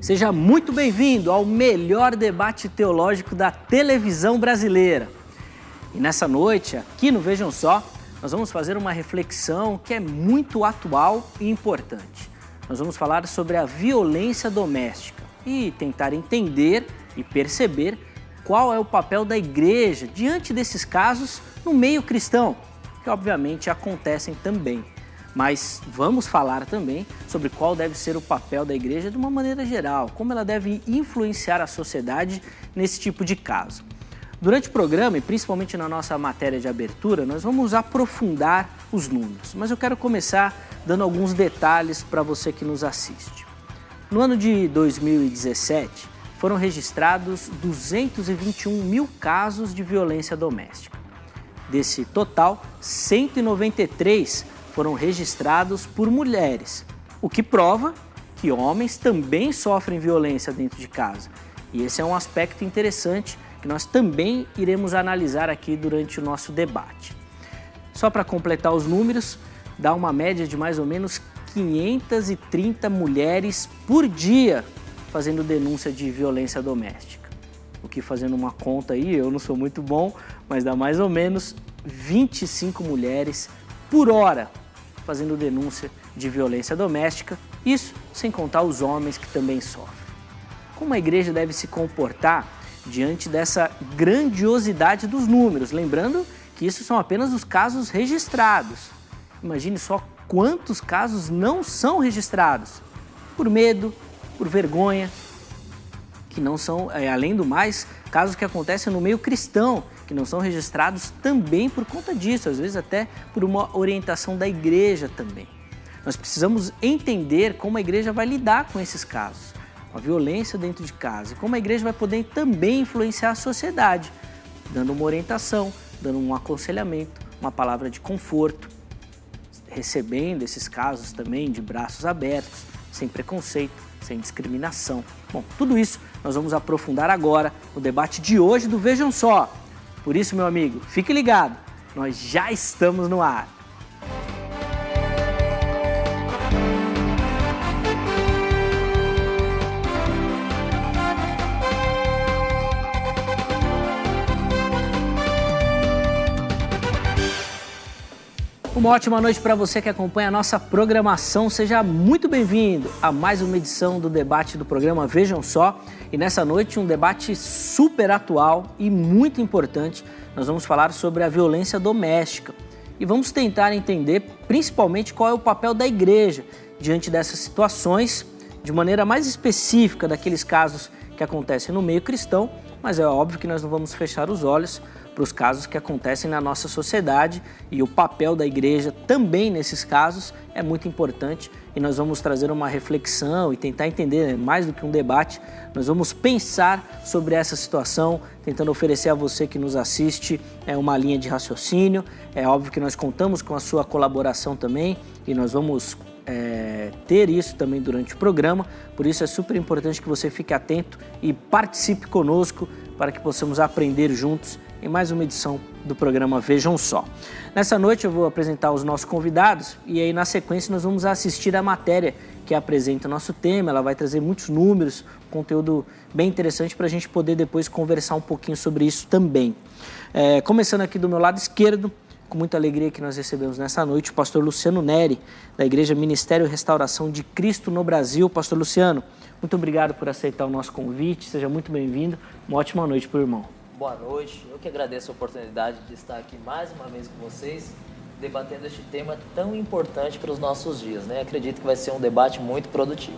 Seja muito bem-vindo ao melhor debate teológico da televisão brasileira. E nessa noite, aqui no Vejam Só, nós vamos fazer uma reflexão que é muito atual e importante. Nós vamos falar sobre a violência doméstica e tentar entender e perceber qual é o papel da igreja diante desses casos no meio cristão, que obviamente acontecem também mas vamos falar também sobre qual deve ser o papel da igreja de uma maneira geral, como ela deve influenciar a sociedade nesse tipo de caso. Durante o programa e principalmente na nossa matéria de abertura, nós vamos aprofundar os números, mas eu quero começar dando alguns detalhes para você que nos assiste. No ano de 2017, foram registrados 221 mil casos de violência doméstica. Desse total, 193 foram registrados por mulheres, o que prova que homens também sofrem violência dentro de casa. E esse é um aspecto interessante que nós também iremos analisar aqui durante o nosso debate. Só para completar os números, dá uma média de mais ou menos 530 mulheres por dia fazendo denúncia de violência doméstica. O que fazendo uma conta aí, eu não sou muito bom, mas dá mais ou menos 25 mulheres por hora fazendo denúncia de violência doméstica, isso sem contar os homens que também sofrem. Como a igreja deve se comportar diante dessa grandiosidade dos números? Lembrando que isso são apenas os casos registrados. Imagine só quantos casos não são registrados por medo, por vergonha, que não são, é, além do mais, casos que acontecem no meio cristão que não são registrados também por conta disso, às vezes até por uma orientação da igreja também. Nós precisamos entender como a igreja vai lidar com esses casos, com a violência dentro de casa, e como a igreja vai poder também influenciar a sociedade, dando uma orientação, dando um aconselhamento, uma palavra de conforto, recebendo esses casos também de braços abertos, sem preconceito, sem discriminação. Bom, tudo isso nós vamos aprofundar agora no debate de hoje do Vejam Só. Por isso, meu amigo, fique ligado, nós já estamos no ar. Uma ótima noite para você que acompanha a nossa programação. Seja muito bem-vindo a mais uma edição do debate do programa Vejam Só. E nessa noite, um debate super atual e muito importante. Nós vamos falar sobre a violência doméstica e vamos tentar entender, principalmente, qual é o papel da igreja diante dessas situações, de maneira mais específica daqueles casos que acontecem no meio cristão. Mas é óbvio que nós não vamos fechar os olhos para os casos que acontecem na nossa sociedade e o papel da igreja também nesses casos é muito importante e nós vamos trazer uma reflexão e tentar entender mais do que um debate. Nós vamos pensar sobre essa situação, tentando oferecer a você que nos assiste é, uma linha de raciocínio. É óbvio que nós contamos com a sua colaboração também e nós vamos é, ter isso também durante o programa. Por isso é super importante que você fique atento e participe conosco para que possamos aprender juntos em mais uma edição do programa Vejam Só. Nessa noite eu vou apresentar os nossos convidados e aí na sequência nós vamos assistir a matéria que apresenta o nosso tema. Ela vai trazer muitos números, conteúdo bem interessante para a gente poder depois conversar um pouquinho sobre isso também. É, começando aqui do meu lado esquerdo, com muita alegria que nós recebemos nessa noite o pastor Luciano Neri, da Igreja Ministério Restauração de Cristo no Brasil. Pastor Luciano, muito obrigado por aceitar o nosso convite, seja muito bem-vindo. Uma ótima noite para o irmão boa noite. Eu que agradeço a oportunidade de estar aqui mais uma vez com vocês, debatendo este tema tão importante para os nossos dias. Né? Acredito que vai ser um debate muito produtivo.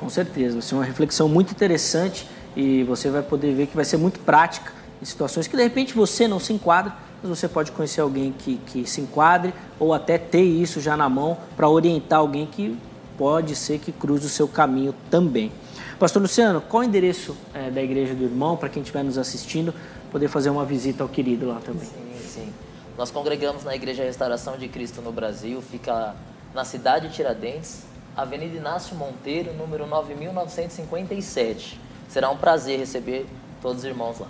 Com certeza, vai ser uma reflexão muito interessante e você vai poder ver que vai ser muito prática em situações que de repente você não se enquadra, mas você pode conhecer alguém que, que se enquadre ou até ter isso já na mão para orientar alguém que pode ser que cruze o seu caminho também. Pastor Luciano, qual o endereço é, da igreja do irmão para quem estiver nos assistindo? poder fazer uma visita ao querido lá também. Sim, sim. Nós congregamos na Igreja Restauração de Cristo no Brasil, fica na cidade de Tiradentes, Avenida Inácio Monteiro, número 9957. Será um prazer receber todos os irmãos lá.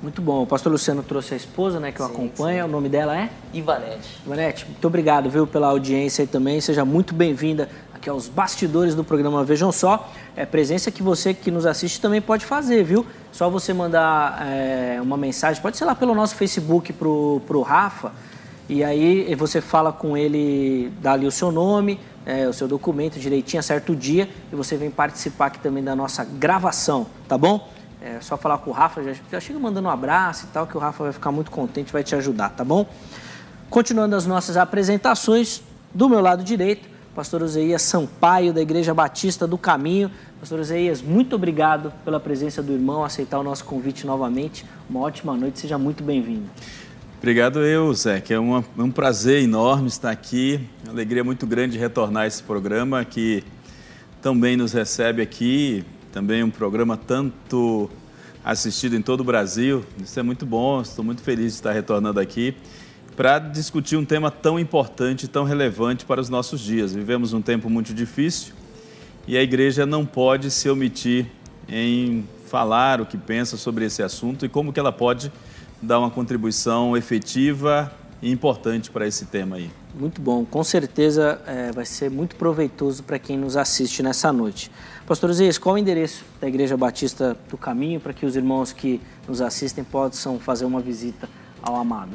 Muito bom. O pastor Luciano trouxe a esposa, né, que o acompanha. Sim. O nome dela é? Ivanete. Ivanete, muito obrigado, viu, pela audiência aí também. Seja muito bem-vinda aqui aos bastidores do programa Vejam Só. É presença que você que nos assiste também pode fazer, viu? Só você mandar é, uma mensagem, pode ser lá pelo nosso Facebook pro, pro Rafa, e aí você fala com ele, dá ali o seu nome, é, o seu documento direitinho, certo dia, e você vem participar aqui também da nossa gravação, tá bom? É só falar com o Rafa, já, já chega mandando um abraço e tal, que o Rafa vai ficar muito contente, vai te ajudar, tá bom? Continuando as nossas apresentações, do meu lado direito, pastor Ezeias Sampaio, da Igreja Batista do Caminho. Pastor Ezeias, muito obrigado pela presença do irmão, aceitar o nosso convite novamente. Uma ótima noite, seja muito bem-vindo. Obrigado eu, Zé, que é uma, é um prazer enorme estar aqui, uma alegria muito grande retornar a esse programa que também nos recebe aqui, também um programa tanto assistido em todo o Brasil, isso é muito bom, estou muito feliz de estar retornando aqui para discutir um tema tão importante, tão relevante para os nossos dias. Vivemos um tempo muito difícil e a igreja não pode se omitir em falar o que pensa sobre esse assunto e como que ela pode dar uma contribuição efetiva e importante para esse tema aí. Muito bom, com certeza é, vai ser muito proveitoso para quem nos assiste nessa noite. Pastor Zias, qual é o endereço da Igreja Batista do Caminho para que os irmãos que nos assistem possam fazer uma visita ao amado?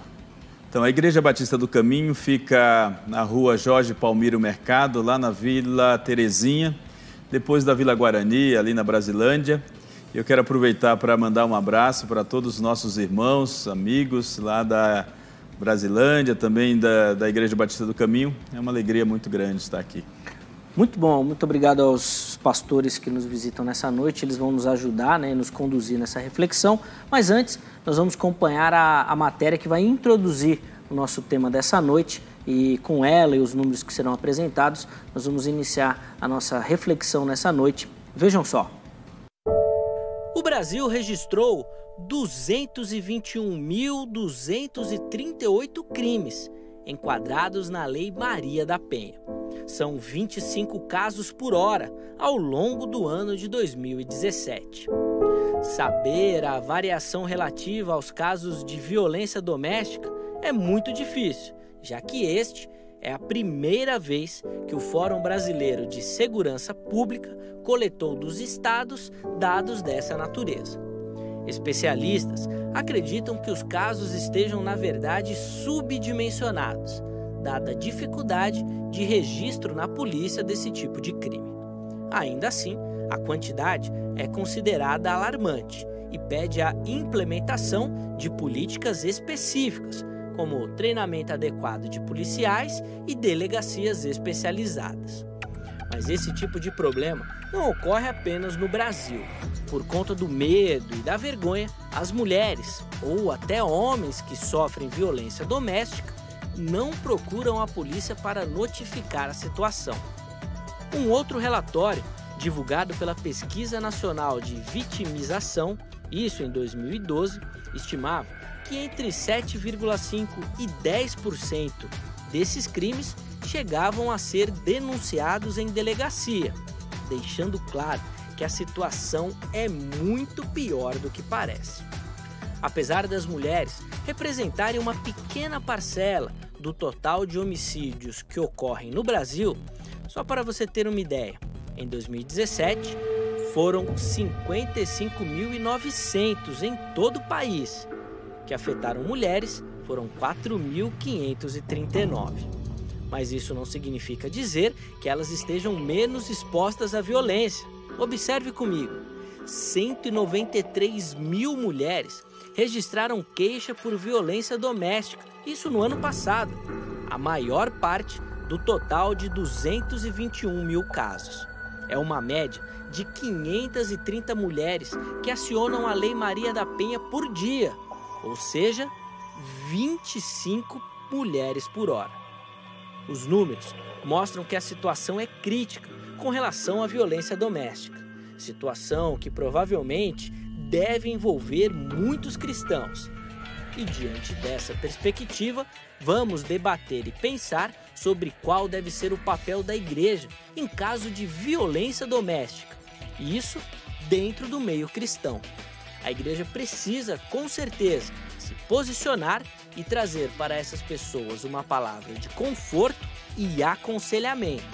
Então, a Igreja Batista do Caminho fica na rua Jorge Palmiro Mercado, lá na Vila Terezinha, depois da Vila Guarani, ali na Brasilândia. Eu quero aproveitar para mandar um abraço para todos os nossos irmãos, amigos lá da Brasilândia, também da, da Igreja Batista do Caminho. É uma alegria muito grande estar aqui. Muito bom, muito obrigado aos pastores que nos visitam nessa noite. Eles vão nos ajudar, né, nos conduzir nessa reflexão. Mas antes, nós vamos acompanhar a, a matéria que vai introduzir o nosso tema dessa noite e com ela e os números que serão apresentados, nós vamos iniciar a nossa reflexão nessa noite. Vejam só. O Brasil registrou 221.238 crimes enquadrados na Lei Maria da Penha. São 25 casos por hora ao longo do ano de 2017. Saber a variação relativa aos casos de violência doméstica é muito difícil, já que este é a primeira vez que o Fórum Brasileiro de Segurança Pública coletou dos estados dados dessa natureza. Especialistas acreditam que os casos estejam, na verdade, subdimensionados, dada a dificuldade de registro na polícia desse tipo de crime. Ainda assim, a quantidade é considerada alarmante e pede a implementação de políticas específicas, como treinamento adequado de policiais e delegacias especializadas. Mas esse tipo de problema não ocorre apenas no Brasil. Por conta do medo e da vergonha, as mulheres ou até homens que sofrem violência doméstica não procuram a polícia para notificar a situação. Um outro relatório divulgado pela Pesquisa Nacional de Vitimização, isso em 2012, estimava que entre 7,5% e 10% desses crimes chegavam a ser denunciados em delegacia, deixando claro que a situação é muito pior do que parece. Apesar das mulheres representarem uma pequena parcela do total de homicídios que ocorrem no Brasil, só para você ter uma ideia, em 2017, foram 55.900 em todo o país. Que afetaram mulheres foram 4.539. Mas isso não significa dizer que elas estejam menos expostas à violência. Observe comigo: 193 mil mulheres registraram queixa por violência doméstica, isso no ano passado, a maior parte do total de 221 mil casos. É uma média de 530 mulheres que acionam a Lei Maria da Penha por dia, ou seja, 25 mulheres por hora. Os números mostram que a situação é crítica com relação à violência doméstica, situação que provavelmente deve envolver muitos cristãos. E diante dessa perspectiva, vamos debater e pensar sobre qual deve ser o papel da igreja em caso de violência doméstica, e isso dentro do meio cristão. A igreja precisa, com certeza, se posicionar e trazer para essas pessoas uma palavra de conforto e aconselhamento.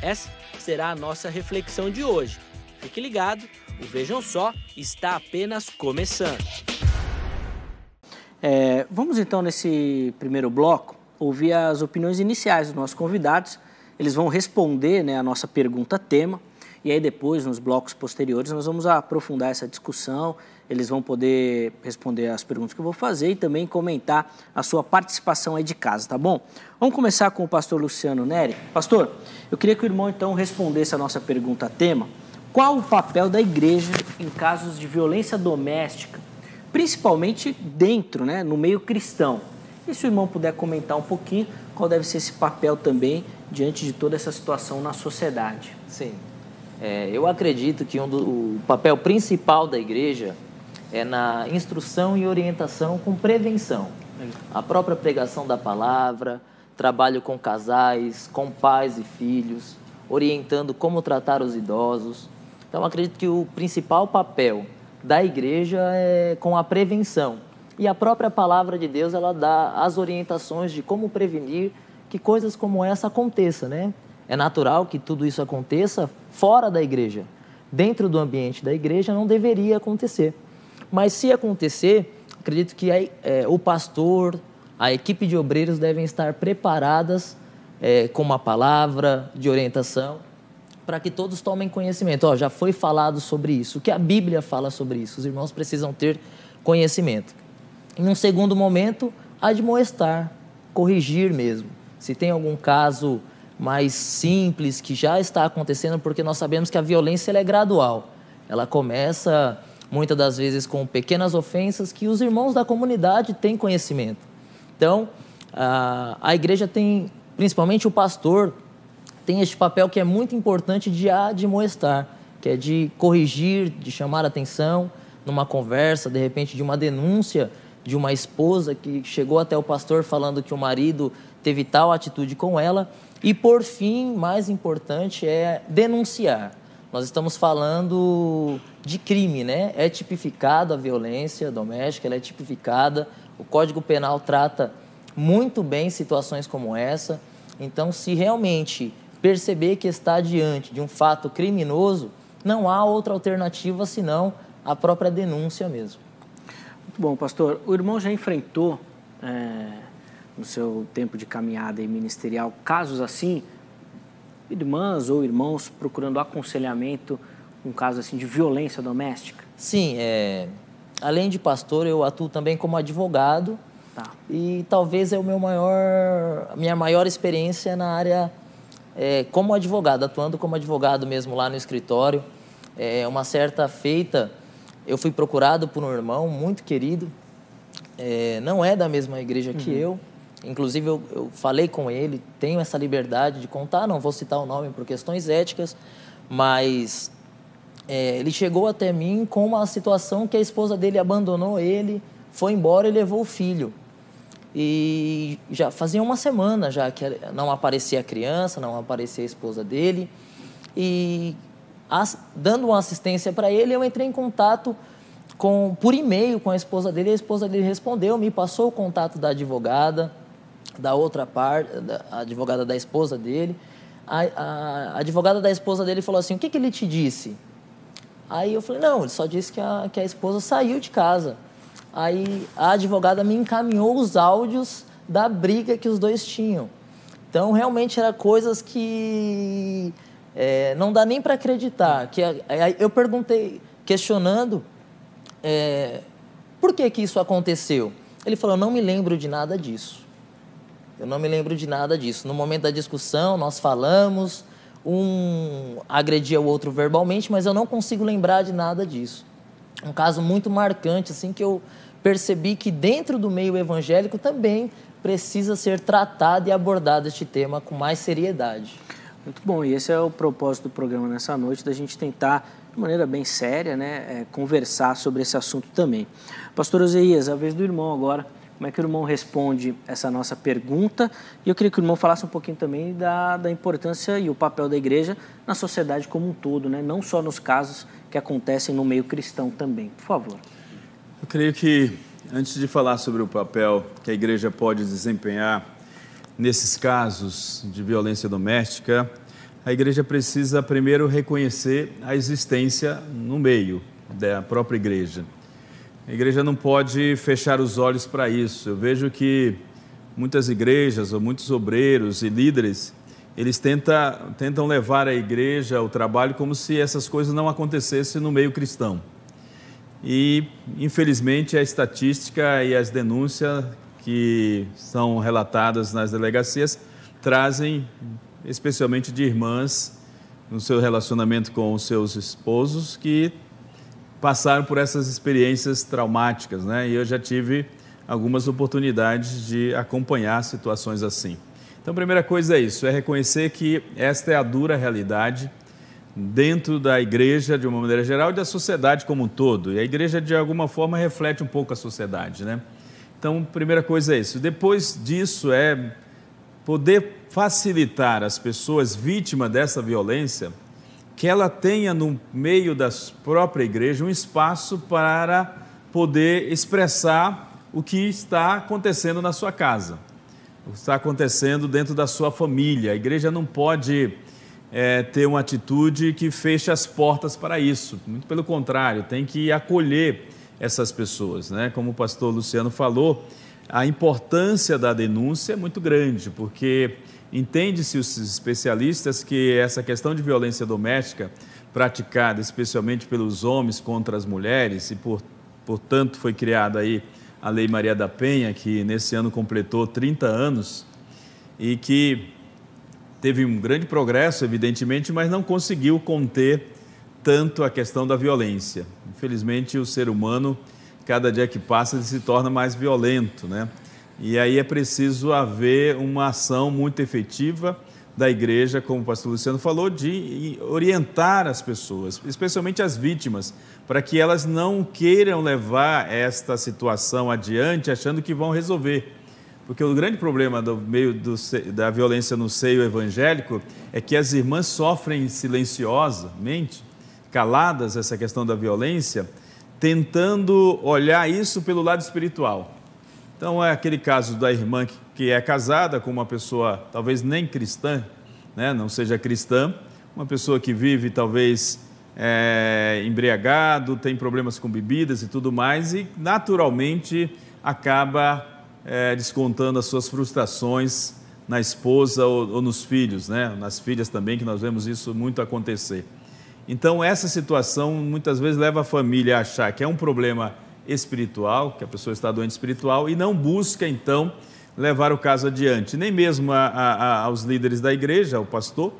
Essa será a nossa reflexão de hoje. Fique ligado, o Vejam Só está apenas começando. É, vamos então nesse primeiro bloco ouvir as opiniões iniciais dos nossos convidados. Eles vão responder né, a nossa pergunta-tema. E aí, depois, nos blocos posteriores, nós vamos aprofundar essa discussão. Eles vão poder responder as perguntas que eu vou fazer e também comentar a sua participação aí de casa, tá bom? Vamos começar com o pastor Luciano Neri. Pastor, eu queria que o irmão então respondesse a nossa pergunta-tema. Qual o papel da igreja em casos de violência doméstica, principalmente dentro, né, no meio cristão? E se o irmão puder comentar um pouquinho qual deve ser esse papel também diante de toda essa situação na sociedade. Sim. É, eu acredito que um do, o papel principal da igreja é na instrução e orientação com prevenção. É. A própria pregação da palavra, trabalho com casais, com pais e filhos, orientando como tratar os idosos. Então, acredito que o principal papel da igreja é com a prevenção e a própria palavra de Deus, ela dá as orientações de como prevenir que coisas como essa aconteçam, né? É natural que tudo isso aconteça fora da igreja. Dentro do ambiente da igreja não deveria acontecer. Mas se acontecer, acredito que é, o pastor, a equipe de obreiros devem estar preparadas é, com uma palavra de orientação para que todos tomem conhecimento. Ó, já foi falado sobre isso, o que a Bíblia fala sobre isso. Os irmãos precisam ter conhecimento. Em um segundo momento, admoestar, corrigir mesmo. Se tem algum caso mais simples que já está acontecendo, porque nós sabemos que a violência é gradual. Ela começa muitas das vezes com pequenas ofensas que os irmãos da comunidade têm conhecimento. Então, a, a igreja tem, principalmente o pastor, tem este papel que é muito importante de admoestar, que é de corrigir, de chamar atenção numa conversa, de repente de uma denúncia de uma esposa que chegou até o pastor falando que o marido teve tal atitude com ela. E por fim, mais importante é denunciar. Nós estamos falando de crime, né? É tipificada a violência doméstica, ela é tipificada. O Código Penal trata muito bem situações como essa. Então, se realmente perceber que está diante de um fato criminoso, não há outra alternativa senão a própria denúncia mesmo. Bom, pastor, o irmão já enfrentou é, no seu tempo de caminhada e ministerial casos assim, irmãs ou irmãos procurando aconselhamento, um caso assim de violência doméstica? Sim, é, além de pastor, eu atuo também como advogado tá. e talvez é o meu maior, a minha maior experiência na área é, como advogado, atuando como advogado mesmo lá no escritório. É, uma certa feita eu fui procurado por um irmão muito querido, é, não é da mesma igreja uhum. que eu. Inclusive, eu, eu, falei com ele, tenho essa liberdade de contar, não vou citar o nome por questões éticas, mas é, ele chegou até mim com uma situação que a esposa dele abandonou ele, foi embora e levou o filho. E já fazia uma semana já que não aparecia a criança, não aparecia a esposa dele. E as, dando uma assistência para ele, eu entrei em contato com, por e-mail com a esposa dele, a esposa dele respondeu, me passou o contato da advogada, da outra parte, da advogada da esposa dele. A, a, a, advogada da esposa dele falou assim: O que, que ele te disse? Aí eu falei: Não, ele só disse que a, que a esposa saiu de casa. Aí a advogada me encaminhou os áudios da briga que os dois tinham. Então, realmente, eram coisas que é, não dá nem para acreditar. que Eu perguntei, questionando, é, por que, que isso aconteceu? Ele falou: não me lembro de nada disso. Eu não me lembro de nada disso. No momento da discussão, nós falamos, um agredia o outro verbalmente, mas eu não consigo lembrar de nada disso. Um caso muito marcante, assim, que eu percebi que dentro do meio evangélico também precisa ser tratado e abordado este tema com mais seriedade. Muito bom, e esse é o propósito do programa nessa noite, da gente tentar, de maneira bem séria, né, é, conversar sobre esse assunto também. Pastor Oséias, é a vez do irmão agora, como é que o irmão responde essa nossa pergunta? E eu queria que o irmão falasse um pouquinho também da, da importância e o papel da igreja na sociedade como um todo, né, não só nos casos que acontecem no meio cristão também. Por favor. Eu creio que, antes de falar sobre o papel que a igreja pode desempenhar nesses casos de violência doméstica, a igreja precisa primeiro reconhecer a existência no meio da própria igreja. A igreja não pode fechar os olhos para isso. Eu vejo que muitas igrejas ou muitos obreiros e líderes eles tentam, tentam levar a igreja, o trabalho, como se essas coisas não acontecessem no meio cristão. E, infelizmente, a estatística e as denúncias que são relatadas nas delegacias trazem especialmente de irmãs, no seu relacionamento com os seus esposos, que passaram por essas experiências traumáticas, né? E eu já tive algumas oportunidades de acompanhar situações assim. Então, a primeira coisa é isso, é reconhecer que esta é a dura realidade dentro da igreja, de uma maneira geral, e da sociedade como um todo. E a igreja, de alguma forma, reflete um pouco a sociedade, né? Então, primeira coisa é isso. Depois disso é poder facilitar as pessoas vítimas dessa violência que ela tenha no meio da própria igreja um espaço para poder expressar o que está acontecendo na sua casa, o que está acontecendo dentro da sua família. A igreja não pode é, ter uma atitude que feche as portas para isso, muito pelo contrário, tem que acolher essas pessoas. Né? Como o pastor Luciano falou, a importância da denúncia é muito grande, porque entende-se os especialistas que essa questão de violência doméstica praticada especialmente pelos homens contra as mulheres e por, portanto foi criada aí a Lei Maria da Penha, que nesse ano completou 30 anos e que teve um grande progresso, evidentemente, mas não conseguiu conter tanto a questão da violência. Infelizmente, o ser humano cada dia que passa ele se torna mais violento, né? E aí é preciso haver uma ação muito efetiva da igreja, como o pastor Luciano falou, de orientar as pessoas, especialmente as vítimas, para que elas não queiram levar esta situação adiante achando que vão resolver. Porque o grande problema do meio do, da violência no seio evangélico é que as irmãs sofrem silenciosamente, caladas essa questão da violência, tentando olhar isso pelo lado espiritual. Então, é aquele caso da irmã que é casada com uma pessoa talvez nem cristã, né? não seja cristã, uma pessoa que vive talvez é, embriagado, tem problemas com bebidas e tudo mais, e naturalmente acaba é, descontando as suas frustrações na esposa ou, ou nos filhos, né? nas filhas também, que nós vemos isso muito acontecer. Então, essa situação muitas vezes leva a família a achar que é um problema espiritual, que a pessoa está doente espiritual, e não busca, então, levar o caso adiante, nem mesmo a, a, aos líderes da igreja, ao pastor,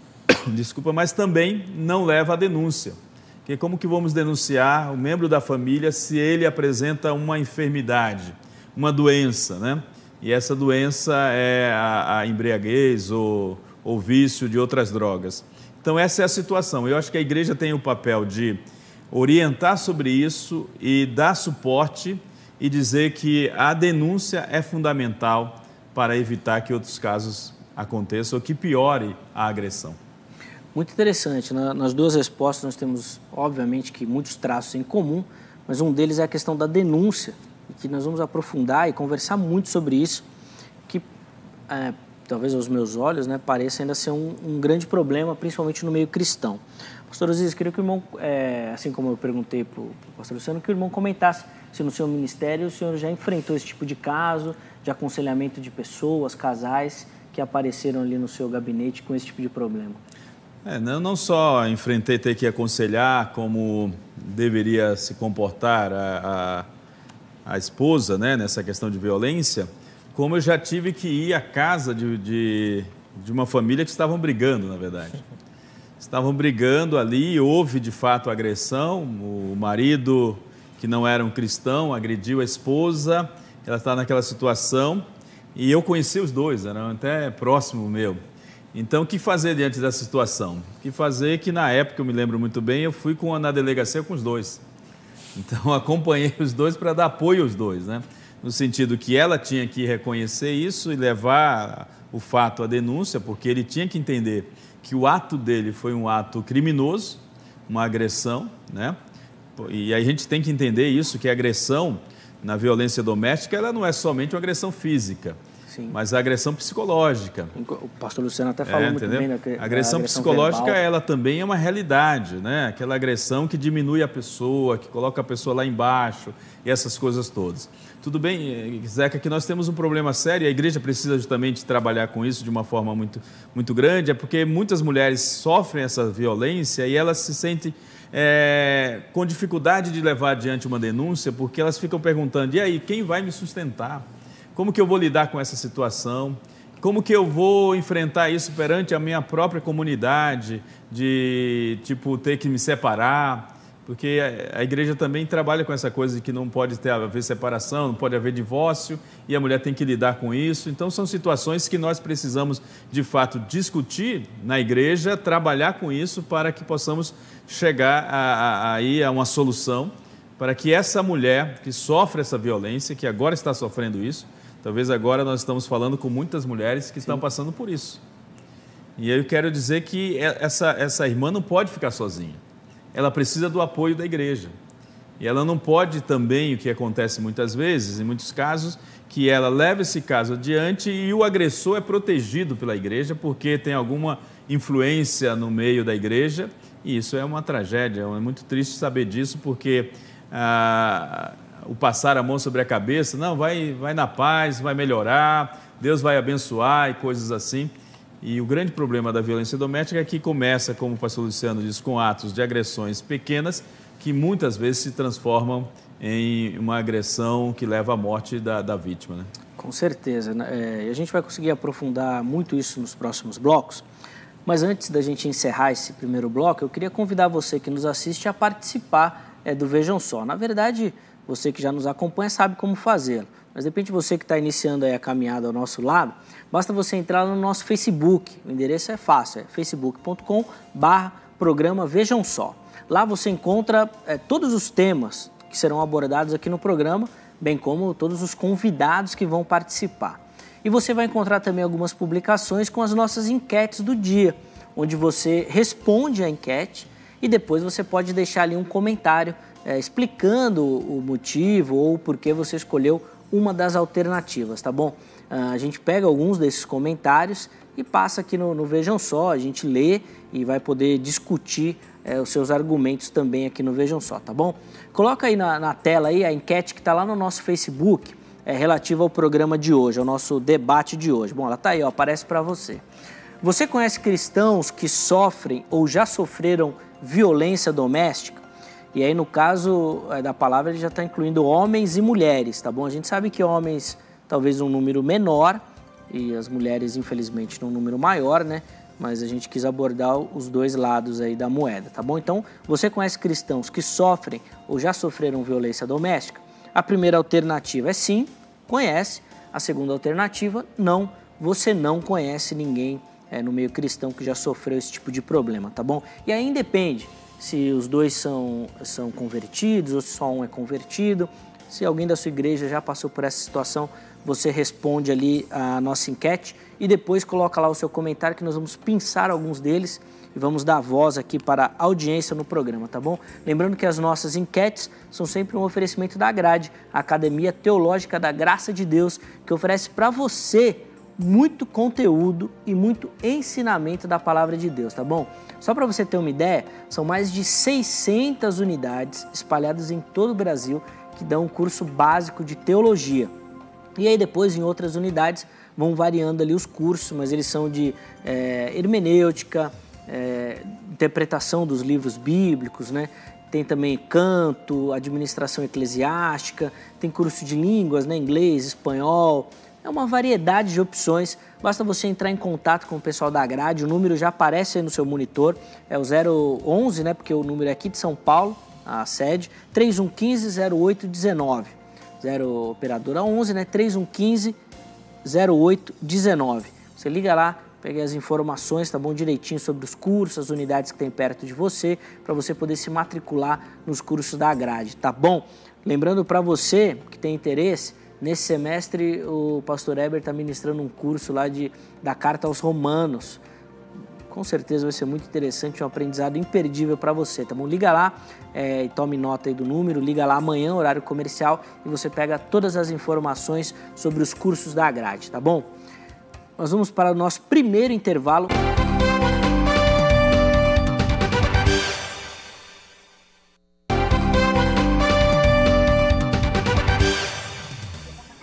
desculpa, mas também não leva a denúncia. Porque como que vamos denunciar o membro da família se ele apresenta uma enfermidade, uma doença, né? E essa doença é a, a embriaguez ou, ou vício de outras drogas. Então, essa é a situação. Eu acho que a igreja tem o papel de orientar sobre isso e dar suporte e dizer que a denúncia é fundamental para evitar que outros casos aconteçam ou que piore a agressão. Muito interessante. Né? Nas duas respostas, nós temos, obviamente, que muitos traços em comum, mas um deles é a questão da denúncia, que nós vamos aprofundar e conversar muito sobre isso, que é, talvez aos meus olhos, né, pareça ainda ser um, um grande problema, principalmente no meio cristão. Pastor Osiris, queria que o irmão, é, assim como eu perguntei para o pastor Luciano, que o irmão comentasse se no seu ministério o senhor já enfrentou esse tipo de caso, de aconselhamento de pessoas, casais que apareceram ali no seu gabinete com esse tipo de problema. É, não, não só enfrentei ter que aconselhar como deveria se comportar a, a, a esposa né, nessa questão de violência, como eu já tive que ir à casa de, de, de uma família que estavam brigando, na verdade. Estavam brigando ali, houve de fato agressão, o marido, que não era um cristão, agrediu a esposa, ela está naquela situação, e eu conheci os dois, eram até próximo meu. Então, o que fazer diante dessa situação? O que fazer que na época, eu me lembro muito bem, eu fui com, na delegacia com os dois. Então, acompanhei os dois para dar apoio aos dois, né? no sentido que ela tinha que reconhecer isso e levar o fato à denúncia, porque ele tinha que entender que o ato dele foi um ato criminoso, uma agressão, né? E a gente tem que entender isso que a agressão na violência doméstica ela não é somente uma agressão física. Sim. Mas a agressão psicológica. O pastor Luciano até falou é, muito entendeu? bem né, a agressão, psicológica, verbal. ela também é uma realidade, né? Aquela agressão que diminui a pessoa, que coloca a pessoa lá embaixo e essas coisas todas. Tudo bem, eh, Zeca, que nós temos um problema sério e a igreja precisa justamente trabalhar com isso de uma forma muito, muito grande, é porque muitas mulheres sofrem essa violência e elas se sentem é, com dificuldade de levar adiante uma denúncia porque elas ficam perguntando: e aí, quem vai me sustentar? Como que eu vou lidar com essa situação? Como que eu vou enfrentar isso perante a minha própria comunidade, de tipo ter que me separar? Porque a igreja também trabalha com essa coisa de que não pode ter, haver separação, não pode haver divórcio, e a mulher tem que lidar com isso. Então, são situações que nós precisamos, de fato, discutir na igreja, trabalhar com isso para que possamos chegar aí a, a uma solução para que essa mulher que sofre essa violência, que agora está sofrendo isso, Talvez agora nós estamos falando com muitas mulheres que Sim. estão passando por isso. E eu quero dizer que é, essa, essa irmã não pode ficar sozinha. Ela precisa do apoio da igreja. E ela não pode também, o que acontece muitas vezes, em muitos casos, que ela leva esse caso adiante e o agressor é protegido pela igreja porque tem alguma influência no meio da igreja. E isso é uma tragédia, é muito triste saber disso, porque ah, o passar a mão sobre a cabeça, não, vai, vai na paz, vai melhorar, Deus vai abençoar e coisas assim. E o grande problema da violência doméstica é que começa, como o pastor Luciano diz, com atos de agressões pequenas que muitas vezes se transformam em uma agressão que leva à morte da, da vítima. Né? Com certeza. Né? É, a gente vai conseguir aprofundar muito isso nos próximos blocos. Mas antes da gente encerrar esse primeiro bloco, eu queria convidar você que nos assiste a participar é, do Vejam Só. Na verdade, você que já nos acompanha sabe como fazê-lo. Mas de repente você que está iniciando aí a caminhada ao nosso lado, basta você entrar no nosso Facebook. O endereço é fácil, é facebook.com barra programa Vejam Só. Lá você encontra é, todos os temas que serão abordados aqui no programa, bem como todos os convidados que vão participar. E você vai encontrar também algumas publicações com as nossas enquetes do dia, onde você responde à enquete e depois você pode deixar ali um comentário é, explicando o motivo ou por que você escolheu uma das alternativas, tá bom? Ah, a gente pega alguns desses comentários e passa aqui no, no Vejam Só, a gente lê e vai poder discutir é, os seus argumentos também aqui no Vejam Só, tá bom? Coloca aí na, na tela aí a enquete que está lá no nosso Facebook, é, relativa ao programa de hoje, ao nosso debate de hoje. Bom, ela está aí, ó, aparece para você. Você conhece cristãos que sofrem ou já sofreram violência doméstica? E aí, no caso eh, da palavra, ele já está incluindo homens e mulheres, tá bom? A gente sabe que homens, talvez um número menor, e as mulheres, infelizmente, num número maior, né? Mas a gente quis abordar os dois lados aí da moeda, tá bom? Então, você conhece cristãos que sofrem ou já sofreram violência doméstica? A primeira alternativa é sim, conhece. A segunda alternativa, não, você não conhece ninguém é, no meio cristão que já sofreu esse tipo de problema, tá bom? E aí depende se os dois são, são convertidos ou se só um é convertido. Se alguém da sua igreja já passou por essa situação, você responde ali a nossa enquete e depois coloca lá o seu comentário que nós vamos pensar alguns deles e vamos dar voz aqui para a audiência no programa, tá bom? Lembrando que as nossas enquetes são sempre um oferecimento da Grade, a Academia Teológica da Graça de Deus, que oferece para você muito conteúdo e muito ensinamento da palavra de Deus, tá bom? Só para você ter uma ideia, são mais de 600 unidades espalhadas em todo o Brasil que dão um curso básico de teologia. E aí depois em outras unidades vão variando ali os cursos, mas eles são de é, hermenêutica, é, interpretação dos livros bíblicos, né? Tem também canto, administração eclesiástica, tem curso de línguas, né? inglês, espanhol, é uma variedade de opções, basta você entrar em contato com o pessoal da grade, o número já aparece aí no seu monitor, é o 011, né, porque o número é aqui de São Paulo, a sede, 3115-0819. zero operadora 11, né, 3115-0819. Você liga lá, pega as informações, tá bom, direitinho sobre os cursos, as unidades que tem perto de você, para você poder se matricular nos cursos da grade, tá bom? Lembrando para você que tem interesse, Nesse semestre, o pastor Eber está ministrando um curso lá de, da Carta aos Romanos. Com certeza vai ser muito interessante, um aprendizado imperdível para você, tá bom? Liga lá é, e tome nota aí do número, liga lá amanhã, horário comercial, e você pega todas as informações sobre os cursos da grade, tá bom? Nós vamos para o nosso primeiro intervalo.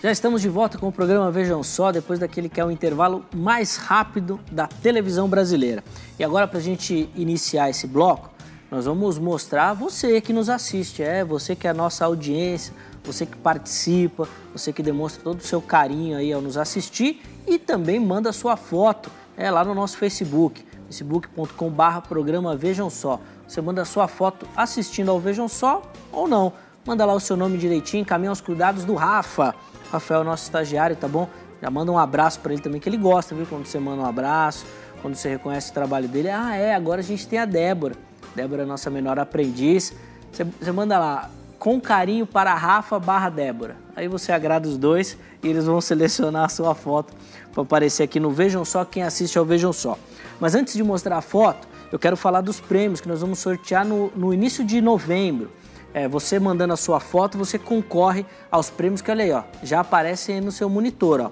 Já estamos de volta com o programa Vejam Só, depois daquele que é o intervalo mais rápido da televisão brasileira. E agora, para a gente iniciar esse bloco, nós vamos mostrar você que nos assiste, é você que é a nossa audiência, você que participa, você que demonstra todo o seu carinho aí ao nos assistir e também manda sua foto é, lá no nosso Facebook, facebook.com.br programa Vejam Só. Você manda sua foto assistindo ao Vejam Só ou não. Manda lá o seu nome direitinho, caminha aos cuidados do Rafa Rafael, nosso estagiário, tá bom? Já manda um abraço para ele também, que ele gosta, viu? Quando você manda um abraço, quando você reconhece o trabalho dele. Ah, é, agora a gente tem a Débora. Débora é nossa menor aprendiz. Você, você manda lá, com carinho para Rafa barra Débora. Aí você agrada os dois e eles vão selecionar a sua foto para aparecer aqui no Vejam Só, quem assiste ao é Vejam Só. Mas antes de mostrar a foto, eu quero falar dos prêmios que nós vamos sortear no, no início de novembro é, você mandando a sua foto, você concorre aos prêmios que, olha aí, ó, já aparecem no seu monitor. Ó.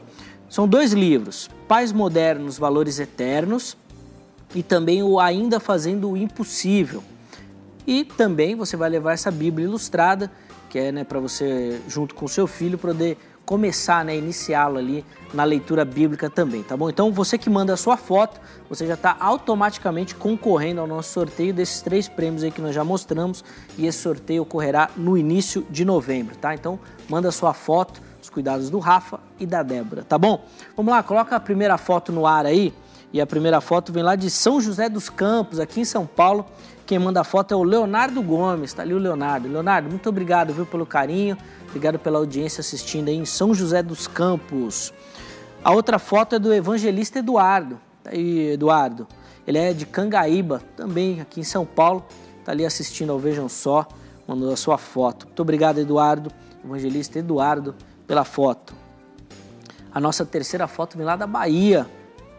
São dois livros, Pais Modernos, Valores Eternos e também o Ainda Fazendo o Impossível. E também você vai levar essa Bíblia ilustrada, que é né, para você, junto com o seu filho, poder começar, né, iniciá-lo ali na leitura bíblica também, tá bom? Então você que manda a sua foto, você já está automaticamente concorrendo ao nosso sorteio desses três prêmios aí que nós já mostramos e esse sorteio ocorrerá no início de novembro, tá? Então manda a sua foto, os cuidados do Rafa e da Débora, tá bom? Vamos lá, coloca a primeira foto no ar aí e a primeira foto vem lá de São José dos Campos, aqui em São Paulo quem manda a foto é o Leonardo Gomes, tá ali o Leonardo. Leonardo, muito obrigado, viu, pelo carinho, obrigado pela audiência assistindo aí em São José dos Campos. A outra foto é do evangelista Eduardo, tá aí, Eduardo. Ele é de Cangaíba, também aqui em São Paulo, tá ali assistindo ao Vejam Só, mandou a sua foto. Muito obrigado, Eduardo, evangelista Eduardo, pela foto. A nossa terceira foto vem lá da Bahia,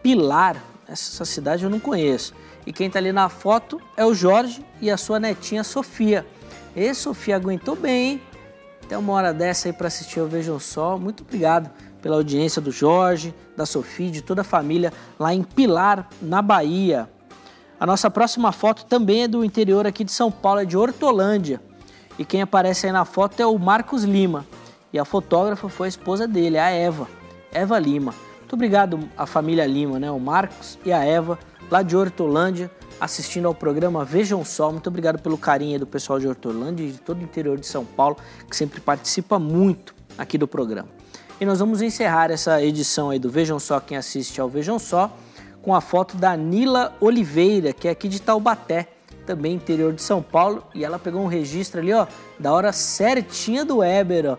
Pilar. Essa cidade eu não conheço. E quem está ali na foto é o Jorge e a sua netinha Sofia. E Sofia aguentou bem, hein? Até uma hora dessa aí para assistir o Vejam Só. Muito obrigado pela audiência do Jorge, da Sofia, de toda a família lá em Pilar, na Bahia. A nossa próxima foto também é do interior aqui de São Paulo, é de Hortolândia. E quem aparece aí na foto é o Marcos Lima. E a fotógrafa foi a esposa dele, a Eva, Eva Lima. Muito obrigado à família Lima, né? O Marcos e a Eva lá de Hortolândia, assistindo ao programa Vejam Só. Muito obrigado pelo carinho do pessoal de Hortolândia e de todo o interior de São Paulo, que sempre participa muito aqui do programa. E nós vamos encerrar essa edição aí do Vejam Só, quem assiste ao Vejam Só, com a foto da Nila Oliveira, que é aqui de Taubaté, também interior de São Paulo, e ela pegou um registro ali, ó, da hora certinha do Weber,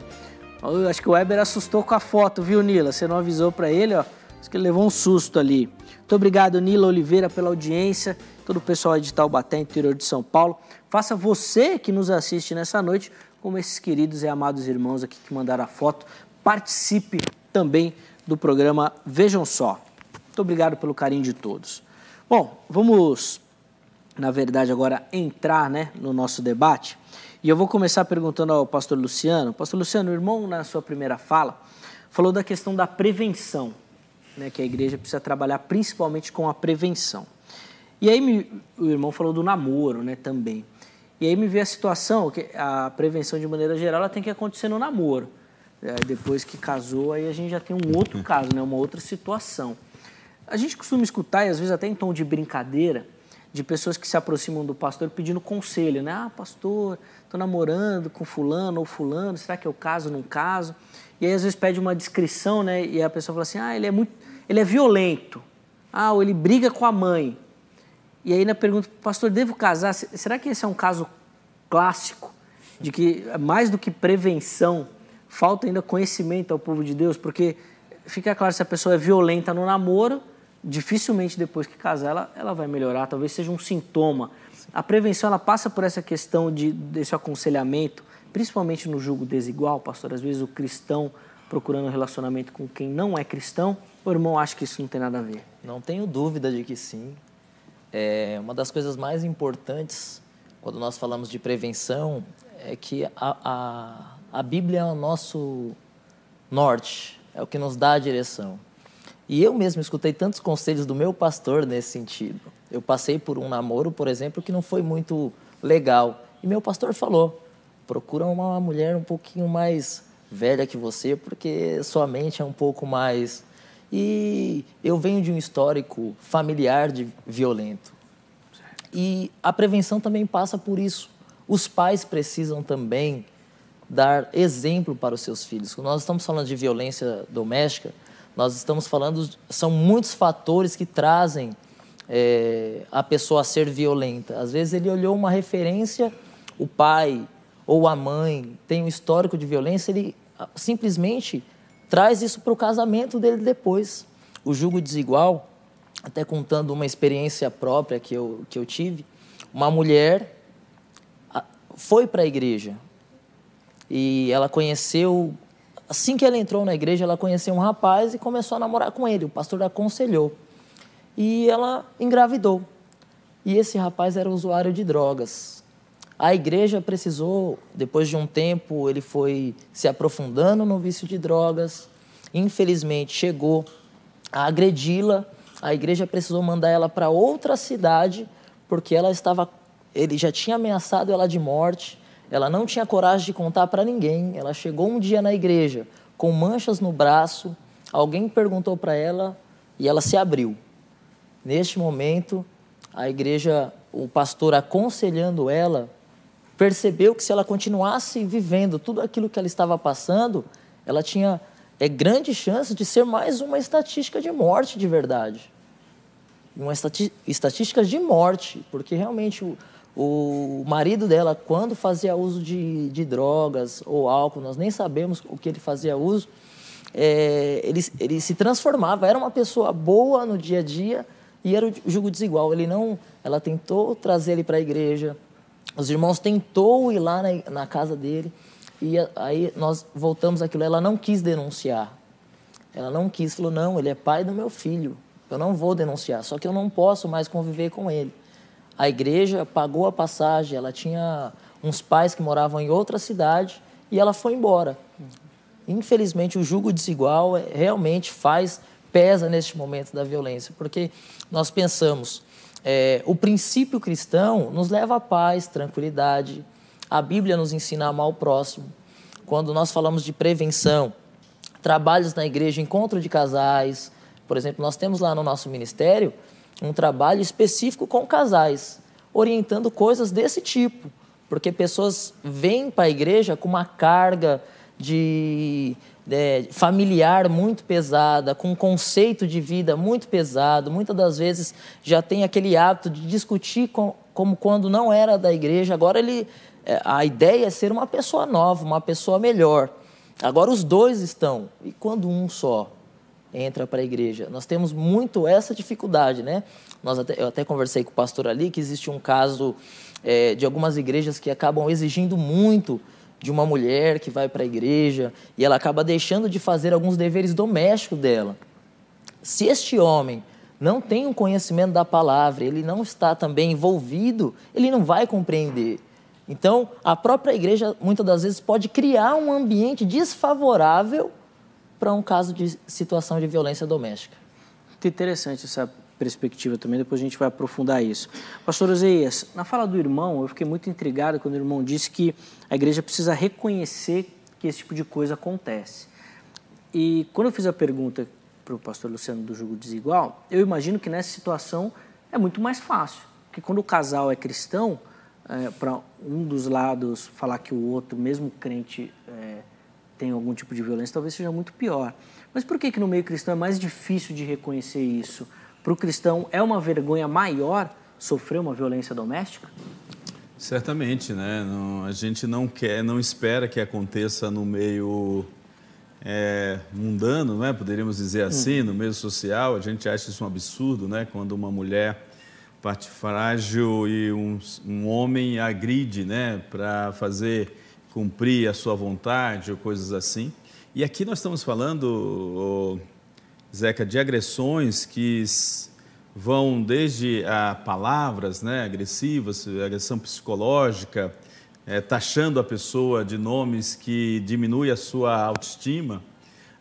ó. Eu acho que o Weber assustou com a foto, viu, Nila? Você não avisou para ele, ó. Acho que ele levou um susto ali. Muito obrigado, Nila Oliveira, pela audiência. Todo o pessoal de Taubaté, interior de São Paulo. Faça você que nos assiste nessa noite, como esses queridos e amados irmãos aqui que mandaram a foto, participe também do programa Vejam Só. Muito obrigado pelo carinho de todos. Bom, vamos, na verdade, agora entrar né, no nosso debate. E eu vou começar perguntando ao pastor Luciano. Pastor Luciano, o irmão, na sua primeira fala, falou da questão da prevenção né, que a igreja precisa trabalhar principalmente com a prevenção. E aí me, o irmão falou do namoro né, também. E aí me veio a situação que a prevenção de maneira geral ela tem que acontecer no namoro. É, depois que casou, aí a gente já tem um outro caso, né, uma outra situação. A gente costuma escutar, e às vezes até em tom de brincadeira, de pessoas que se aproximam do pastor pedindo conselho, né? Ah, pastor, estou namorando com fulano ou fulano, será que eu é caso, não caso? E aí às vezes pede uma descrição, né? E a pessoa fala assim, ah, ele é muito, ele é violento, ah, ou ele briga com a mãe. E aí na pergunta, pastor, devo casar? Será que esse é um caso clássico de que mais do que prevenção, falta ainda conhecimento ao povo de Deus? Porque fica claro se a pessoa é violenta no namoro, dificilmente depois que casar ela, ela vai melhorar, talvez seja um sintoma. A prevenção ela passa por essa questão de, desse aconselhamento, principalmente no julgo desigual, pastor, às vezes o cristão procurando um relacionamento com quem não é cristão, o irmão acha que isso não tem nada a ver. Não tenho dúvida de que sim. É uma das coisas mais importantes quando nós falamos de prevenção é que a, a, a Bíblia é o nosso norte, é o que nos dá a direção. E eu mesmo escutei tantos conselhos do meu pastor nesse sentido. Eu passei por um namoro, por exemplo, que não foi muito legal. E meu pastor falou: procura uma mulher um pouquinho mais velha que você, porque sua mente é um pouco mais e eu venho de um histórico familiar de violento. E a prevenção também passa por isso. Os pais precisam também dar exemplo para os seus filhos. Quando nós estamos falando de violência doméstica, nós estamos falando, são muitos fatores que trazem é, a pessoa a ser violenta. Às vezes ele olhou uma referência, o pai ou a mãe tem um histórico de violência, ele ah, simplesmente traz isso para o casamento dele depois. O julgo desigual, até contando uma experiência própria que eu, que eu tive, uma mulher foi para a igreja e ela conheceu, assim que ela entrou na igreja, ela conheceu um rapaz e começou a namorar com ele. O pastor aconselhou e ela engravidou. E esse rapaz era usuário de drogas. A igreja precisou, depois de um tempo, ele foi se aprofundando no vício de drogas. Infelizmente, chegou a agredi-la. A igreja precisou mandar ela para outra cidade, porque ela estava, ele já tinha ameaçado ela de morte. Ela não tinha coragem de contar para ninguém. Ela chegou um dia na igreja com manchas no braço. Alguém perguntou para ela e ela se abriu. Neste momento, a igreja, o pastor aconselhando ela, percebeu que se ela continuasse vivendo tudo aquilo que ela estava passando, ela tinha é, grande chance de ser mais uma estatística de morte de verdade. Uma estatística de morte, porque realmente o, o marido dela, quando fazia uso de, de drogas ou álcool, nós nem sabemos o que ele fazia uso, é, ele, ele se transformava, era uma pessoa boa no dia a dia e era o jugo desigual. Ele não, ela tentou trazer ele para a igreja, os irmãos tentou ir lá na, na casa dele e a, aí nós voltamos aquilo. Ela não quis denunciar. Ela não quis, falou: não, ele é pai do meu filho. Eu não vou denunciar, só que eu não posso mais conviver com ele. A igreja pagou a passagem, ela tinha uns pais que moravam em outra cidade e ela foi embora. Infelizmente, o jugo desigual é, realmente faz pesa neste momento da violência, porque nós pensamos, é, o princípio cristão nos leva à paz, tranquilidade. A Bíblia nos ensina a amar o próximo. Quando nós falamos de prevenção, trabalhos na igreja, encontro de casais, por exemplo, nós temos lá no nosso ministério um trabalho específico com casais, orientando coisas desse tipo, porque pessoas vêm para a igreja com uma carga de é, familiar muito pesada, com um conceito de vida muito pesado, muitas das vezes já tem aquele hábito de discutir com, como quando não era da igreja. Agora ele, é, a ideia é ser uma pessoa nova, uma pessoa melhor. Agora os dois estão e quando um só entra para a igreja, nós temos muito essa dificuldade, né? Nós até, eu até conversei com o pastor ali que existe um caso é, de algumas igrejas que acabam exigindo muito de uma mulher que vai para a igreja e ela acaba deixando de fazer alguns deveres domésticos dela. Se este homem não tem um conhecimento da palavra, ele não está também envolvido, ele não vai compreender. Então, a própria igreja muitas das vezes pode criar um ambiente desfavorável para um caso de situação de violência doméstica. Muito interessante essa perspectiva também, depois a gente vai aprofundar isso. Pastor Ezeias, na fala do irmão, eu fiquei muito intrigado quando o irmão disse que a igreja precisa reconhecer que esse tipo de coisa acontece. E quando eu fiz a pergunta para o pastor Luciano do Jugo Desigual, eu imagino que nessa situação é muito mais fácil, porque quando o casal é cristão, é, para um dos lados falar que o outro, mesmo crente, é, tem algum tipo de violência, talvez seja muito pior. Mas por que, que no meio cristão é mais difícil de reconhecer isso? para o cristão é uma vergonha maior sofrer uma violência doméstica? Certamente, né? Não, a gente não quer, não espera que aconteça no meio é, mundano, né? Poderíamos dizer uhum. assim, no meio social. A gente acha isso um absurdo, né? Quando uma mulher parte frágil e um, um homem agride, né? Para fazer cumprir a sua vontade ou coisas assim. E aqui nós estamos falando oh, Zeca, de agressões que vão desde a ah, palavras né, agressivas, agressão psicológica, é, taxando a pessoa de nomes que diminui a sua autoestima,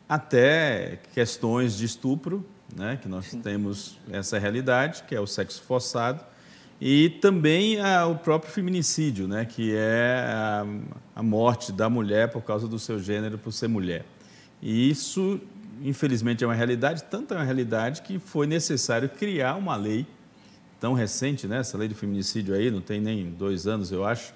até questões de estupro, né, que nós temos essa realidade, que é o sexo forçado, e também a, ah, o próprio feminicídio, né, que é a, a morte da mulher por causa do seu gênero, por ser mulher. E isso infelizmente é uma realidade, tanto é uma realidade que foi necessário criar uma lei tão recente, né? Essa lei de feminicídio aí, não tem nem dois anos, eu acho,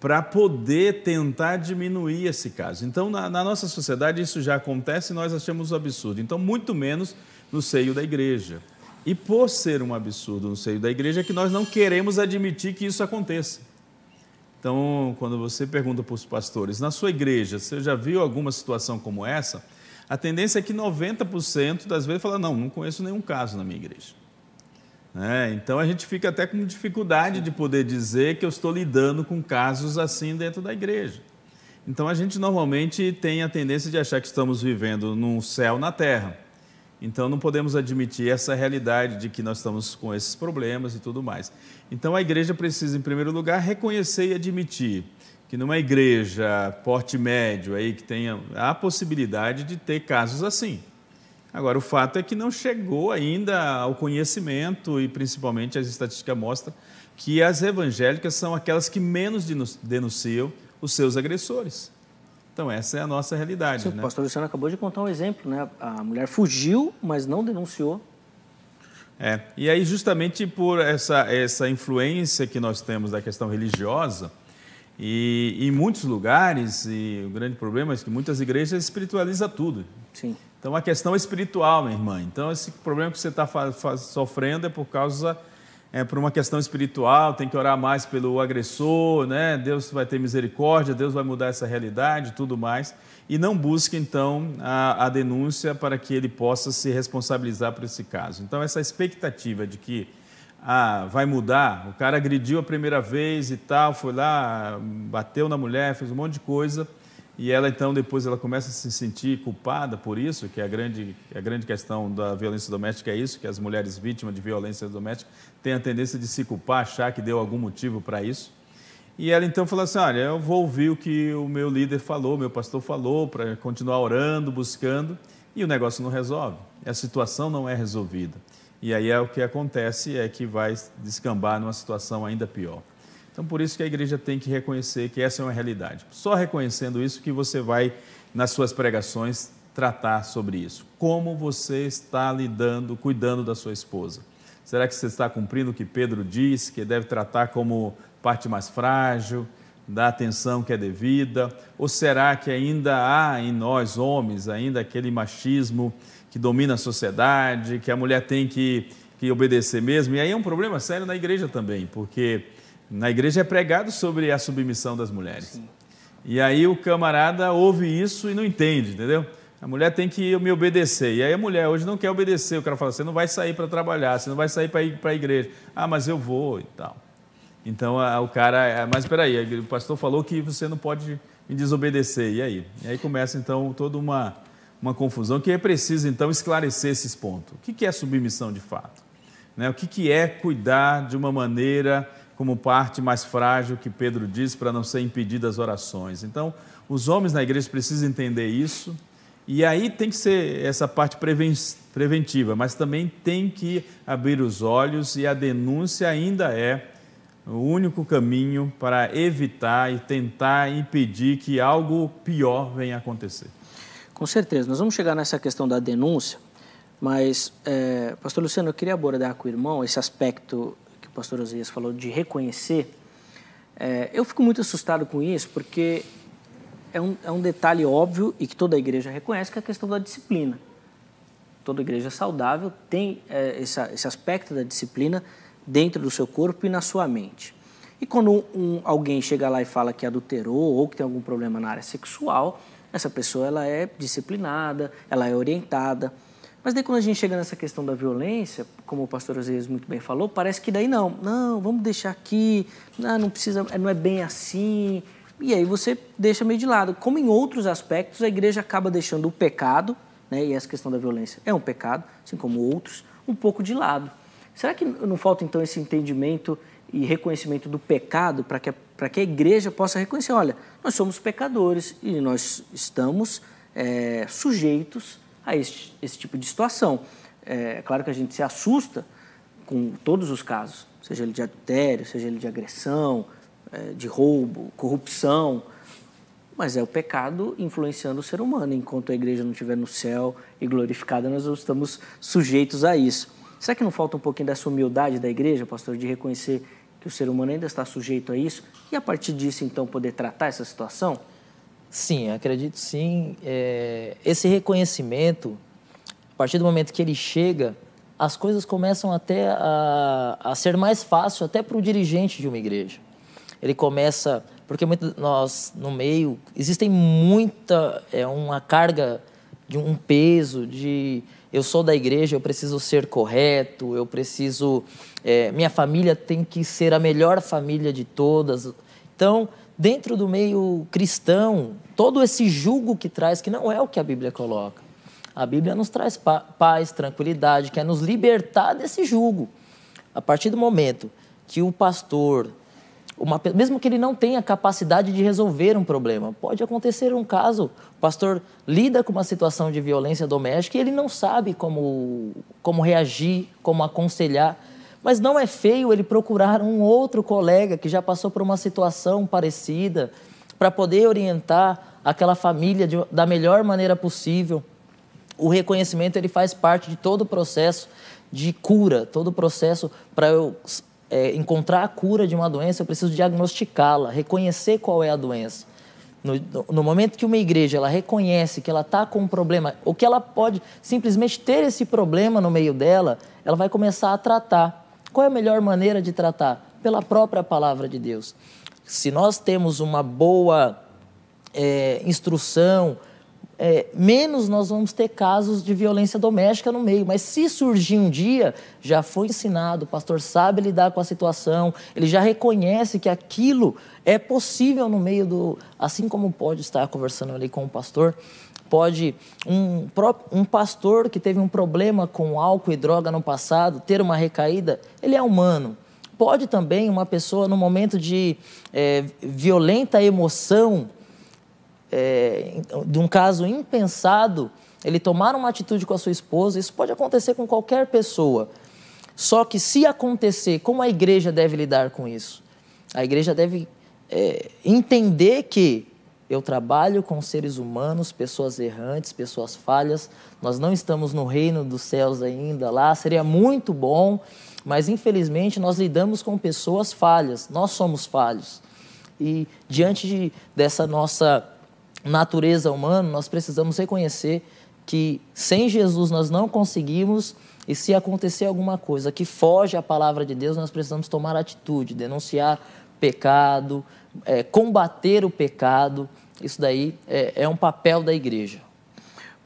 para poder tentar diminuir esse caso. Então, na, na, nossa sociedade, isso já acontece e nós achamos um absurdo. Então, muito menos no seio da igreja. E por ser um absurdo no seio da igreja, é que nós não queremos admitir que isso aconteça. Então, quando você pergunta para os pastores, na sua igreja, você já viu alguma situação como essa? A tendência é que 90% das vezes fala, não, não conheço nenhum caso na minha igreja. É, então a gente fica até com dificuldade de poder dizer que eu estou lidando com casos assim dentro da igreja. Então a gente normalmente tem a tendência de achar que estamos vivendo num céu na terra. Então não podemos admitir essa realidade de que nós estamos com esses problemas e tudo mais. Então a igreja precisa, em primeiro lugar, reconhecer e admitir que numa igreja porte médio aí que tenha a possibilidade de ter casos assim. Agora, o fato é que não chegou ainda ao conhecimento e principalmente as estatísticas mostram que as evangélicas são aquelas que menos denunciam os seus agressores. Então, essa é a nossa realidade. Sim, né? O pastor Luciano acabou de contar um exemplo, né? A mulher fugiu, mas não denunciou. É, e aí justamente por essa, essa influência que nós temos da questão religiosa, e em muitos lugares, e o grande problema é que muitas igrejas espiritualizam tudo. Sim. Então, a questão é espiritual, minha irmã. Então, esse problema que você está sofrendo é por causa, é por uma questão espiritual, tem que orar mais pelo agressor, né? Deus vai ter misericórdia, Deus vai mudar essa realidade tudo mais. E não busque, então, a, a denúncia para que ele possa se responsabilizar por esse caso. Então, essa expectativa de que ah, vai mudar. O cara agrediu a primeira vez e tal, foi lá, bateu na mulher, fez um monte de coisa. E ela então depois ela começa a se sentir culpada por isso, que é a grande, a grande questão da violência doméstica é isso, que as mulheres vítimas de violência doméstica têm a tendência de se culpar, achar que deu algum motivo para isso. E ela então fala assim: "Olha, eu vou ouvir o que o meu líder falou, meu pastor falou, para continuar orando, buscando, e o negócio não resolve. A situação não é resolvida. E aí é o que acontece é que vai descambar numa situação ainda pior. Então, por isso que a igreja tem que reconhecer que essa é uma realidade. Só reconhecendo isso que você vai, nas suas pregações, tratar sobre isso. Como você está lidando, cuidando da sua esposa? Será que você está cumprindo o que Pedro diz, que deve tratar como parte mais frágil, dar atenção que é devida? Ou será que ainda há em nós, homens, ainda aquele machismo que domina a sociedade, que a mulher tem que, que obedecer mesmo. E aí é um problema sério na igreja também, porque na igreja é pregado sobre a submissão das mulheres. Sim. E aí o camarada ouve isso e não entende, entendeu? A mulher tem que me obedecer. E aí a mulher hoje não quer obedecer. O cara fala: você não vai sair para trabalhar, você não vai sair para ir para a igreja. Ah, mas eu vou e tal. Então a, o cara. mas espera aí, o pastor falou que você não pode me desobedecer. E aí? E aí começa então toda uma uma confusão que é preciso então esclarecer esses pontos. O que é submissão de fato? Né? O que é cuidar de uma maneira como parte mais frágil que Pedro diz para não ser impedida as orações. Então, os homens na igreja precisam entender isso. E aí tem que ser essa parte preventiva, mas também tem que abrir os olhos e a denúncia ainda é o único caminho para evitar e tentar impedir que algo pior venha acontecer. Com certeza. Nós vamos chegar nessa questão da denúncia, mas, é, pastor Luciano, eu queria abordar com o irmão esse aspecto que o pastor Osias falou de reconhecer. É, eu fico muito assustado com isso, porque é um, é um detalhe óbvio e que toda a igreja reconhece, que é a questão da disciplina. Toda igreja saudável tem é, essa, esse aspecto da disciplina dentro do seu corpo e na sua mente. E quando um, alguém chega lá e fala que adulterou ou que tem algum problema na área sexual, essa pessoa ela é disciplinada, ela é orientada. Mas daí quando a gente chega nessa questão da violência, como o pastor Azeves muito bem falou, parece que daí não, não, vamos deixar aqui, não, ah, não precisa, é, não é bem assim. E aí você deixa meio de lado. Como em outros aspectos, a igreja acaba deixando o pecado, né, e essa questão da violência é um pecado, assim como outros, um pouco de lado. Será que não falta então esse entendimento e reconhecimento do pecado para que a para que a igreja possa reconhecer: olha, nós somos pecadores e nós estamos é, sujeitos a esse tipo de situação. É, é claro que a gente se assusta com todos os casos, seja ele de adultério, seja ele de agressão, é, de roubo, corrupção, mas é o pecado influenciando o ser humano. Enquanto a igreja não estiver no céu e glorificada, nós estamos sujeitos a isso. Será que não falta um pouquinho dessa humildade da igreja, pastor, de reconhecer que o ser humano ainda está sujeito a isso e a partir disso então poder tratar essa situação? Sim, acredito sim. É, esse reconhecimento, a partir do momento que ele chega, as coisas começam até a, a ser mais fácil até para o dirigente de uma igreja. Ele começa, porque muito, nós no meio existem muita é uma carga de um peso de eu sou da igreja, eu preciso ser correto, eu preciso. É, minha família tem que ser a melhor família de todas. Então, dentro do meio cristão, todo esse julgo que traz, que não é o que a Bíblia coloca. A Bíblia nos traz pa paz, tranquilidade, quer é nos libertar desse julgo. A partir do momento que o pastor uma, mesmo que ele não tenha capacidade de resolver um problema. Pode acontecer um caso, o pastor lida com uma situação de violência doméstica e ele não sabe como, como reagir, como aconselhar. Mas não é feio ele procurar um outro colega que já passou por uma situação parecida para poder orientar aquela família de, da melhor maneira possível. O reconhecimento ele faz parte de todo o processo de cura, todo o processo para eu é, encontrar a cura de uma doença, eu preciso diagnosticá-la, reconhecer qual é a doença. No, no, momento que uma igreja ela reconhece que ela está com um problema, ou que ela pode simplesmente ter esse problema no meio dela, ela vai começar a tratar. Qual é a melhor maneira de tratar? Pela própria palavra de Deus. Se nós temos uma boa é, instrução, é, menos nós vamos ter casos de violência doméstica no meio. Mas se surgir um dia, já foi ensinado, o pastor sabe lidar com a situação, ele já reconhece que aquilo é possível no meio do. Assim como pode estar conversando ali com o pastor, pode um, um pastor que teve um problema com álcool e droga no passado ter uma recaída, ele é humano. Pode também uma pessoa, no momento de é, violenta emoção, é, de um caso impensado, ele tomar uma atitude com a sua esposa, isso pode acontecer com qualquer pessoa. Só que se acontecer, como a igreja deve lidar com isso? A igreja deve é, entender que eu trabalho com seres humanos, pessoas errantes, pessoas falhas. Nós não estamos no reino dos céus ainda lá. Seria muito bom, mas infelizmente nós lidamos com pessoas falhas. Nós somos falhos. E diante de, dessa nossa natureza humana, nós precisamos reconhecer que sem Jesus nós não conseguimos e se acontecer alguma coisa que foge à palavra de Deus, nós precisamos tomar atitude, denunciar pecado, é, combater o pecado. Isso daí é, é, um papel da igreja.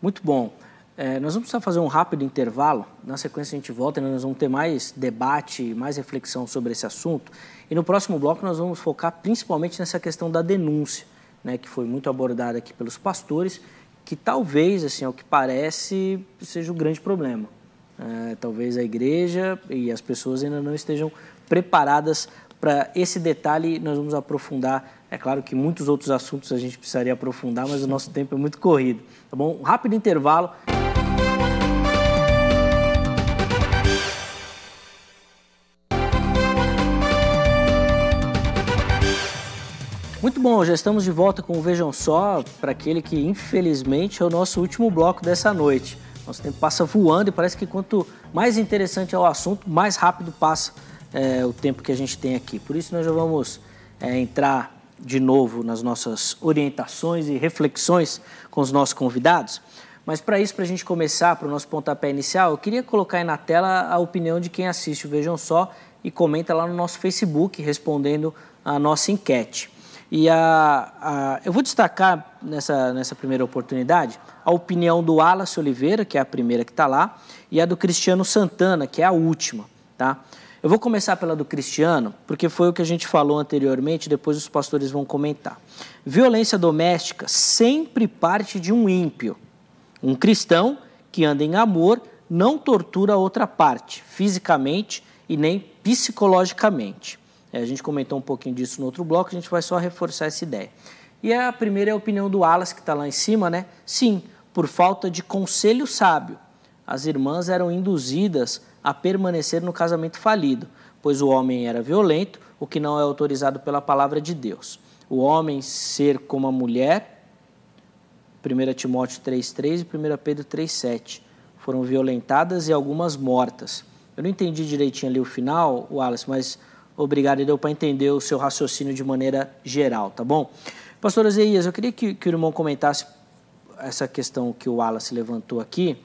Muito bom. É, nós vamos precisar fazer um rápido intervalo. Na sequência a gente volta e né? nós vamos ter mais debate, mais reflexão sobre esse assunto. E no próximo bloco nós vamos focar principalmente nessa questão da denúncia né, que foi muito abordada aqui pelos pastores, que talvez, assim, ao que parece, seja o um grande problema. É, talvez a igreja e as pessoas ainda não estejam preparadas para esse detalhe. Nós vamos aprofundar. É claro que muitos outros assuntos a gente precisaria aprofundar, mas o nosso tempo é muito corrido. Tá bom? Um rápido intervalo. Muito bom, já estamos de volta com o Vejam Só, para aquele que infelizmente é o nosso último bloco dessa noite. Nosso tempo passa voando e parece que quanto mais interessante é o assunto, mais rápido passa é, o tempo que a gente tem aqui. Por isso nós já vamos é, entrar de novo nas nossas orientações e reflexões com os nossos convidados. Mas para isso, para a gente começar para o nosso pontapé inicial, eu queria colocar aí na tela a opinião de quem assiste o Vejam Só e comenta lá no nosso Facebook, respondendo a nossa enquete. E a, a, eu vou destacar nessa, nessa primeira oportunidade a opinião do Wallace Oliveira, que é a primeira que está lá, e a do Cristiano Santana, que é a última. Tá? Eu vou começar pela do Cristiano, porque foi o que a gente falou anteriormente, depois os pastores vão comentar. Violência doméstica sempre parte de um ímpio. Um cristão que anda em amor não tortura a outra parte, fisicamente e nem psicologicamente. É, a gente comentou um pouquinho disso no outro bloco, a gente vai só reforçar essa ideia. E a primeira é a opinião do Alas, que está lá em cima, né? Sim, por falta de conselho sábio. As irmãs eram induzidas a permanecer no casamento falido, pois o homem era violento, o que não é autorizado pela palavra de Deus. O homem ser como a mulher, 1 Timóteo 3,3 e 1 Pedro 3,7. Foram violentadas e algumas mortas. Eu não entendi direitinho ali o final, Wallace, mas Obrigado, deu para entender o seu raciocínio de maneira geral, tá bom? Pastor Oséias, eu queria que, que o irmão comentasse essa questão que o Wallace levantou aqui,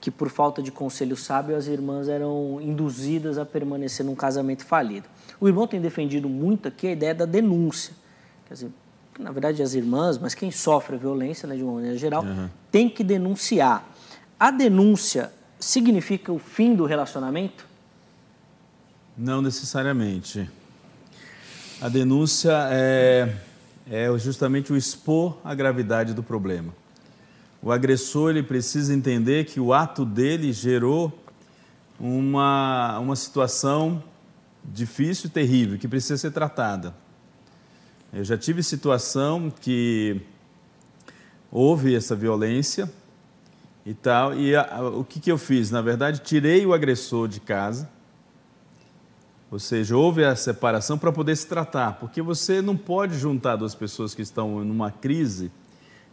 que por falta de conselho sábio as irmãs eram induzidas a permanecer num casamento falido. O irmão tem defendido muito aqui a ideia da denúncia. Quer dizer, na verdade as irmãs, mas quem sofre violência né, de uma maneira geral, uhum. tem que denunciar. A denúncia significa o fim do relacionamento? Não necessariamente. A denúncia é, é justamente o expor a gravidade do problema. O agressor ele precisa entender que o ato dele gerou uma, uma situação difícil e terrível, que precisa ser tratada. Eu já tive situação que houve essa violência e tal, e a, o que, que eu fiz? Na verdade, tirei o agressor de casa ou seja, houve a separação para poder se tratar, porque você não pode juntar duas pessoas que estão numa crise,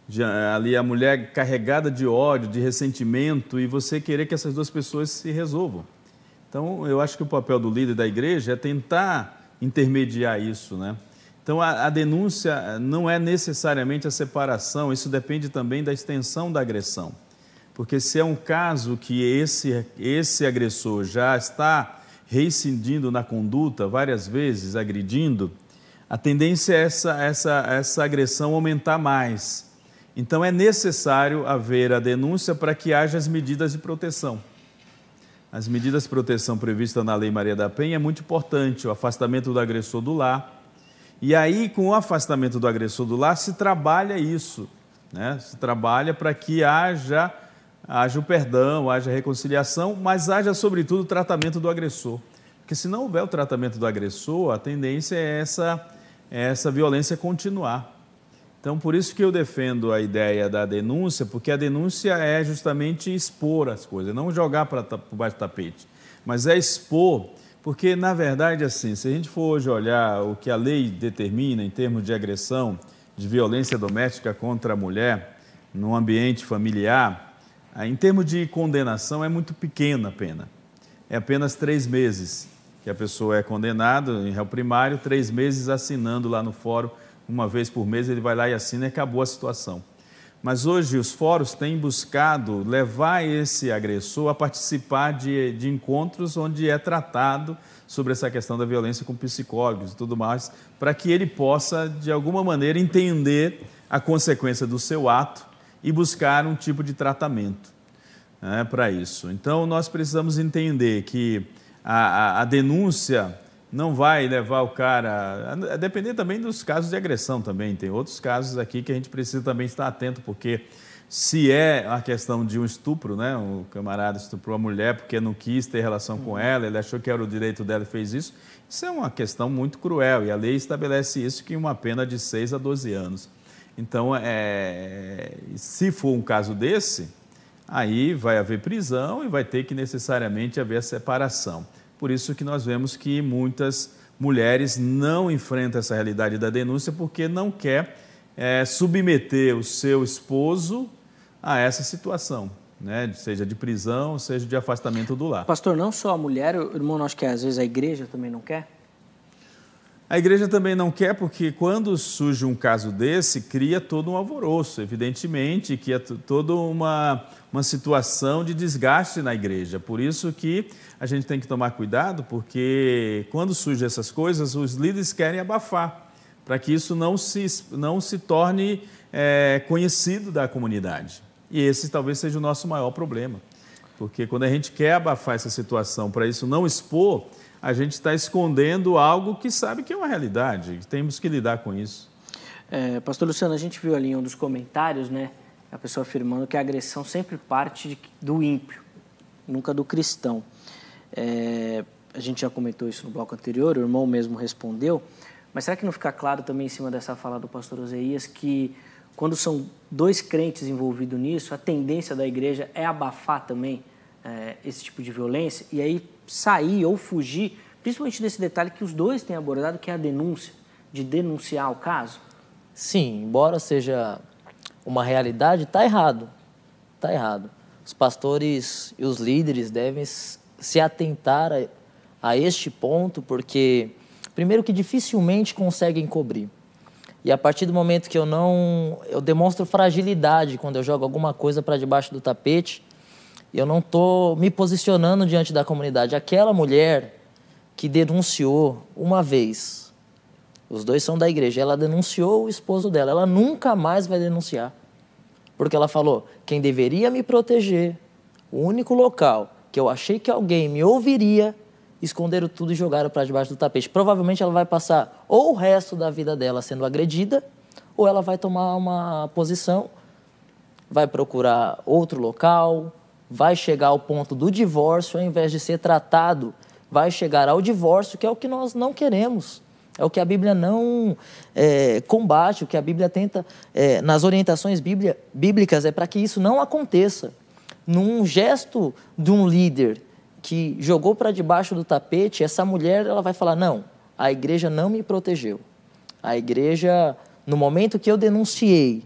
de, eh, ali a mulher carregada de ódio, de ressentimento, e você querer que essas duas pessoas se resolvam. Então, eu acho que o papel do líder da igreja é tentar intermediar isso, né? Então, a, a denúncia eh, não é necessariamente a separação, isso depende também da extensão da agressão. Porque se é um caso que esse, esse agressor já está reincidindo na conduta várias vezes, agredindo, a tendência é essa, essa, essa agressão aumentar mais. Então é necessário haver a denúncia para que haja as medidas de proteção. As medidas de proteção previstas na Lei Maria da Penha é muito importante, o afastamento do agressor do lar. E aí, com o afastamento do agressor do lar, se trabalha isso, né? se trabalha para que haja haja o perdão, haja a reconciliação, mas haja, sobretudo, o tratamento do agressor. Porque se não houver o tratamento do agressor, a tendência é essa, é essa violência continuar. Então, por isso que eu defendo a ideia da denúncia, porque a denúncia é justamente expor as coisas, não jogar para baixo do tapete, mas é expor, porque, na verdade, assim, se a gente for hoje olhar o que a lei determina em termos de agressão, de violência doméstica contra a mulher, no ambiente familiar, ah, em termos de condenação, é muito pequena a pena. É apenas três meses que a pessoa é condenada em réu primário, três meses assinando lá no fórum, uma vez por mês ele vai lá e assina e acabou a situação. Mas hoje os fóruns têm buscado levar esse agressor a participar de, de encontros onde é tratado sobre essa questão da violência com psicólogos e tudo mais, para que ele possa, de alguma maneira, entender a consequência do seu ato e buscar um tipo de tratamento né, para isso. Então, nós precisamos entender que a, a, a denúncia não vai levar o cara. A, a depender também dos casos de agressão também. Tem outros casos aqui que a gente precisa também estar atento, porque se é a questão de um estupro, né? O camarada estuprou a mulher porque não quis ter relação com uhum. ela, ele achou que era o direito dela e fez isso. Isso é uma questão muito cruel e a lei estabelece isso que uma pena de 6 a 12 anos. Então, é, se for um caso desse, aí vai haver prisão e vai ter que necessariamente haver a separação. Por isso que nós vemos que muitas mulheres não enfrentam essa realidade da denúncia porque não quer é, submeter o seu esposo a essa situação. Né? seja de prisão, seja de afastamento do lar. Pastor, não só a mulher, irmão, acho que às vezes a igreja também não quer? A igreja também não quer, porque quando surge um caso desse, cria todo um alvoroço, evidentemente, que é toda uma, uma situação de desgaste na igreja. Por isso que a gente tem que tomar cuidado, porque quando surgem essas coisas, os líderes querem abafar, para que isso não se, não se torne é, conhecido da comunidade. E esse talvez seja o nosso maior problema, porque quando a gente quer abafar essa situação para isso não expor a gente está escondendo algo que sabe que é uma realidade temos que lidar com isso. É, Pastor Luciano, a gente viu ali um dos comentários, né, a pessoa afirmando que a agressão sempre parte de, do ímpio, nunca do cristão. É, a gente já comentou isso no bloco anterior, o irmão mesmo respondeu, mas será que não fica claro também em cima dessa fala do pastor Oséias que quando são dois crentes envolvidos nisso, a tendência da igreja é abafar também é, esse tipo de violência e aí sair ou fugir, principalmente desse detalhe que os dois têm abordado, que é a denúncia, de denunciar o caso? Sim, embora seja uma realidade, está errado. Está errado. Os pastores e os líderes devem se atentar a, a este ponto, porque, primeiro, que dificilmente conseguem cobrir. E a partir do momento que eu não. Eu demonstro fragilidade quando eu jogo alguma coisa para debaixo do tapete, eu não estou me posicionando diante da comunidade. Aquela mulher que denunciou uma vez, os dois são da igreja, ela denunciou o esposo dela, ela nunca mais vai denunciar. Porque ela falou: quem deveria me proteger, o único local que eu achei que alguém me ouviria, esconderam tudo e jogaram para debaixo do tapete. Provavelmente ela vai passar ou o resto da vida dela sendo agredida, ou ela vai tomar uma posição, vai procurar outro local, vai chegar ao ponto do divórcio, ao invés de ser tratado, vai chegar ao divórcio, que é o que nós não queremos. É o que a Bíblia não é, combate, o que a Bíblia tenta, é, nas orientações bíblia, bíblicas, é para que isso não aconteça. Num gesto de um líder que jogou para debaixo do tapete, essa mulher ela vai falar: não, a igreja não me protegeu. A igreja, no momento que eu denunciei,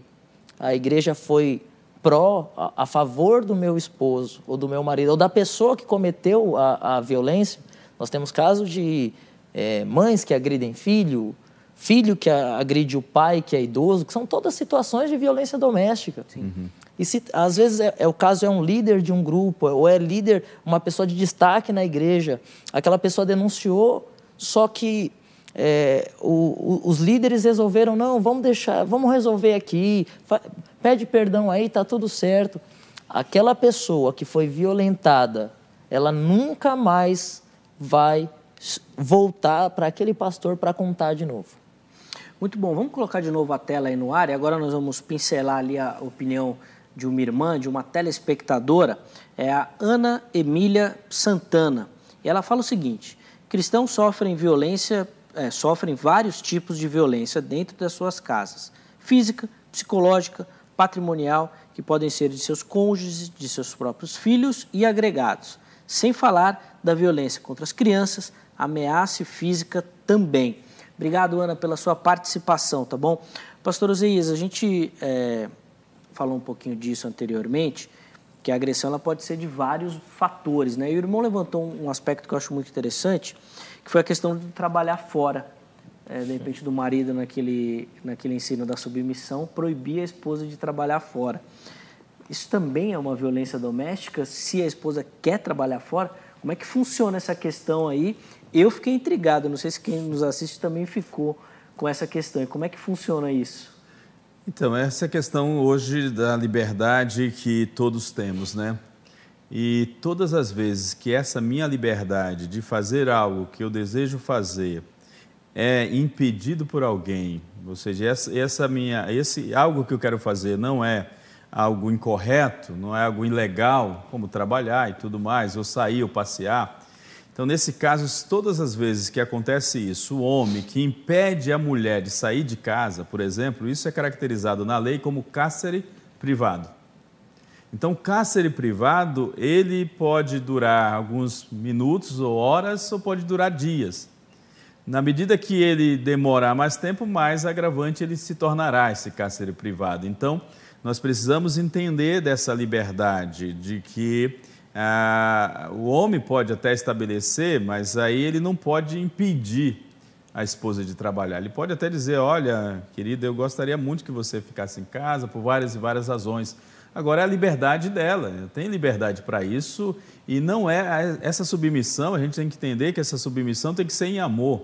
a igreja foi pró, a, a, favor do meu esposo ou do meu marido ou da pessoa que cometeu a, a violência. Nós temos casos de é, mães que agridem filho, filho que a, agride o pai que é idoso, que são todas situações de violência doméstica. Uhum. E se, às vezes é, é, o caso é um líder de um grupo ou é líder, uma pessoa de destaque na igreja, aquela pessoa denunciou, só que é, o, o, os líderes resolveram não, vamos deixar, vamos resolver aqui pede perdão aí, tá tudo certo. Aquela pessoa que foi violentada, ela nunca mais vai voltar para aquele pastor para contar de novo. Muito bom, vamos colocar de novo a tela aí no ar e agora nós vamos pincelar ali a opinião de uma irmã, de uma telespectadora, é a Ana Emília Santana. E ela fala o seguinte: cristãos sofrem violência, é, sofrem vários tipos de violência dentro das suas casas, física, psicológica, patrimonial que podem ser de seus cônjuges, de seus próprios filhos e agregados, sem falar da violência contra as crianças, ameaça física também. Obrigado, Ana, pela sua participação, tá bom? Pastor Oséias, a gente é, falou um pouquinho disso anteriormente, que a agressão ela pode ser de vários fatores, né? E o irmão levantou um aspecto que eu acho muito interessante, que foi a questão de trabalhar fora é, de repente do marido naquele, naquele ensino da submissão, proibia a esposa de trabalhar fora. Isso também é uma violência doméstica? Se a esposa quer trabalhar fora, como é que funciona essa questão aí? Eu fiquei intrigado, não sei se quem nos assiste também ficou com essa questão. E como é que funciona isso? Então, essa é a questão hoje da liberdade que todos temos, né? E todas as vezes que essa minha liberdade de fazer algo que eu desejo fazer é impedido por alguém, ou seja, essa, essa minha, esse algo que eu quero fazer não é algo incorreto, não é algo ilegal, como trabalhar e tudo mais, ou sair ou passear. Então, nesse caso, todas as vezes que acontece isso, o homem que impede a mulher de sair de casa, por exemplo, isso é caracterizado na lei como cárcere privado. Então, cárcere privado, ele pode durar alguns minutos ou horas, ou pode durar dias. Na medida que ele demorar mais tempo, mais agravante ele se tornará esse cárcere privado. Então, nós precisamos entender dessa liberdade, de que ah, o homem pode até estabelecer, mas aí ele não pode impedir a esposa de trabalhar. Ele pode até dizer: Olha, querida, eu gostaria muito que você ficasse em casa por várias e várias razões Agora é a liberdade dela, tem liberdade para isso e não é essa submissão, a gente tem que entender que essa submissão tem que ser em amor,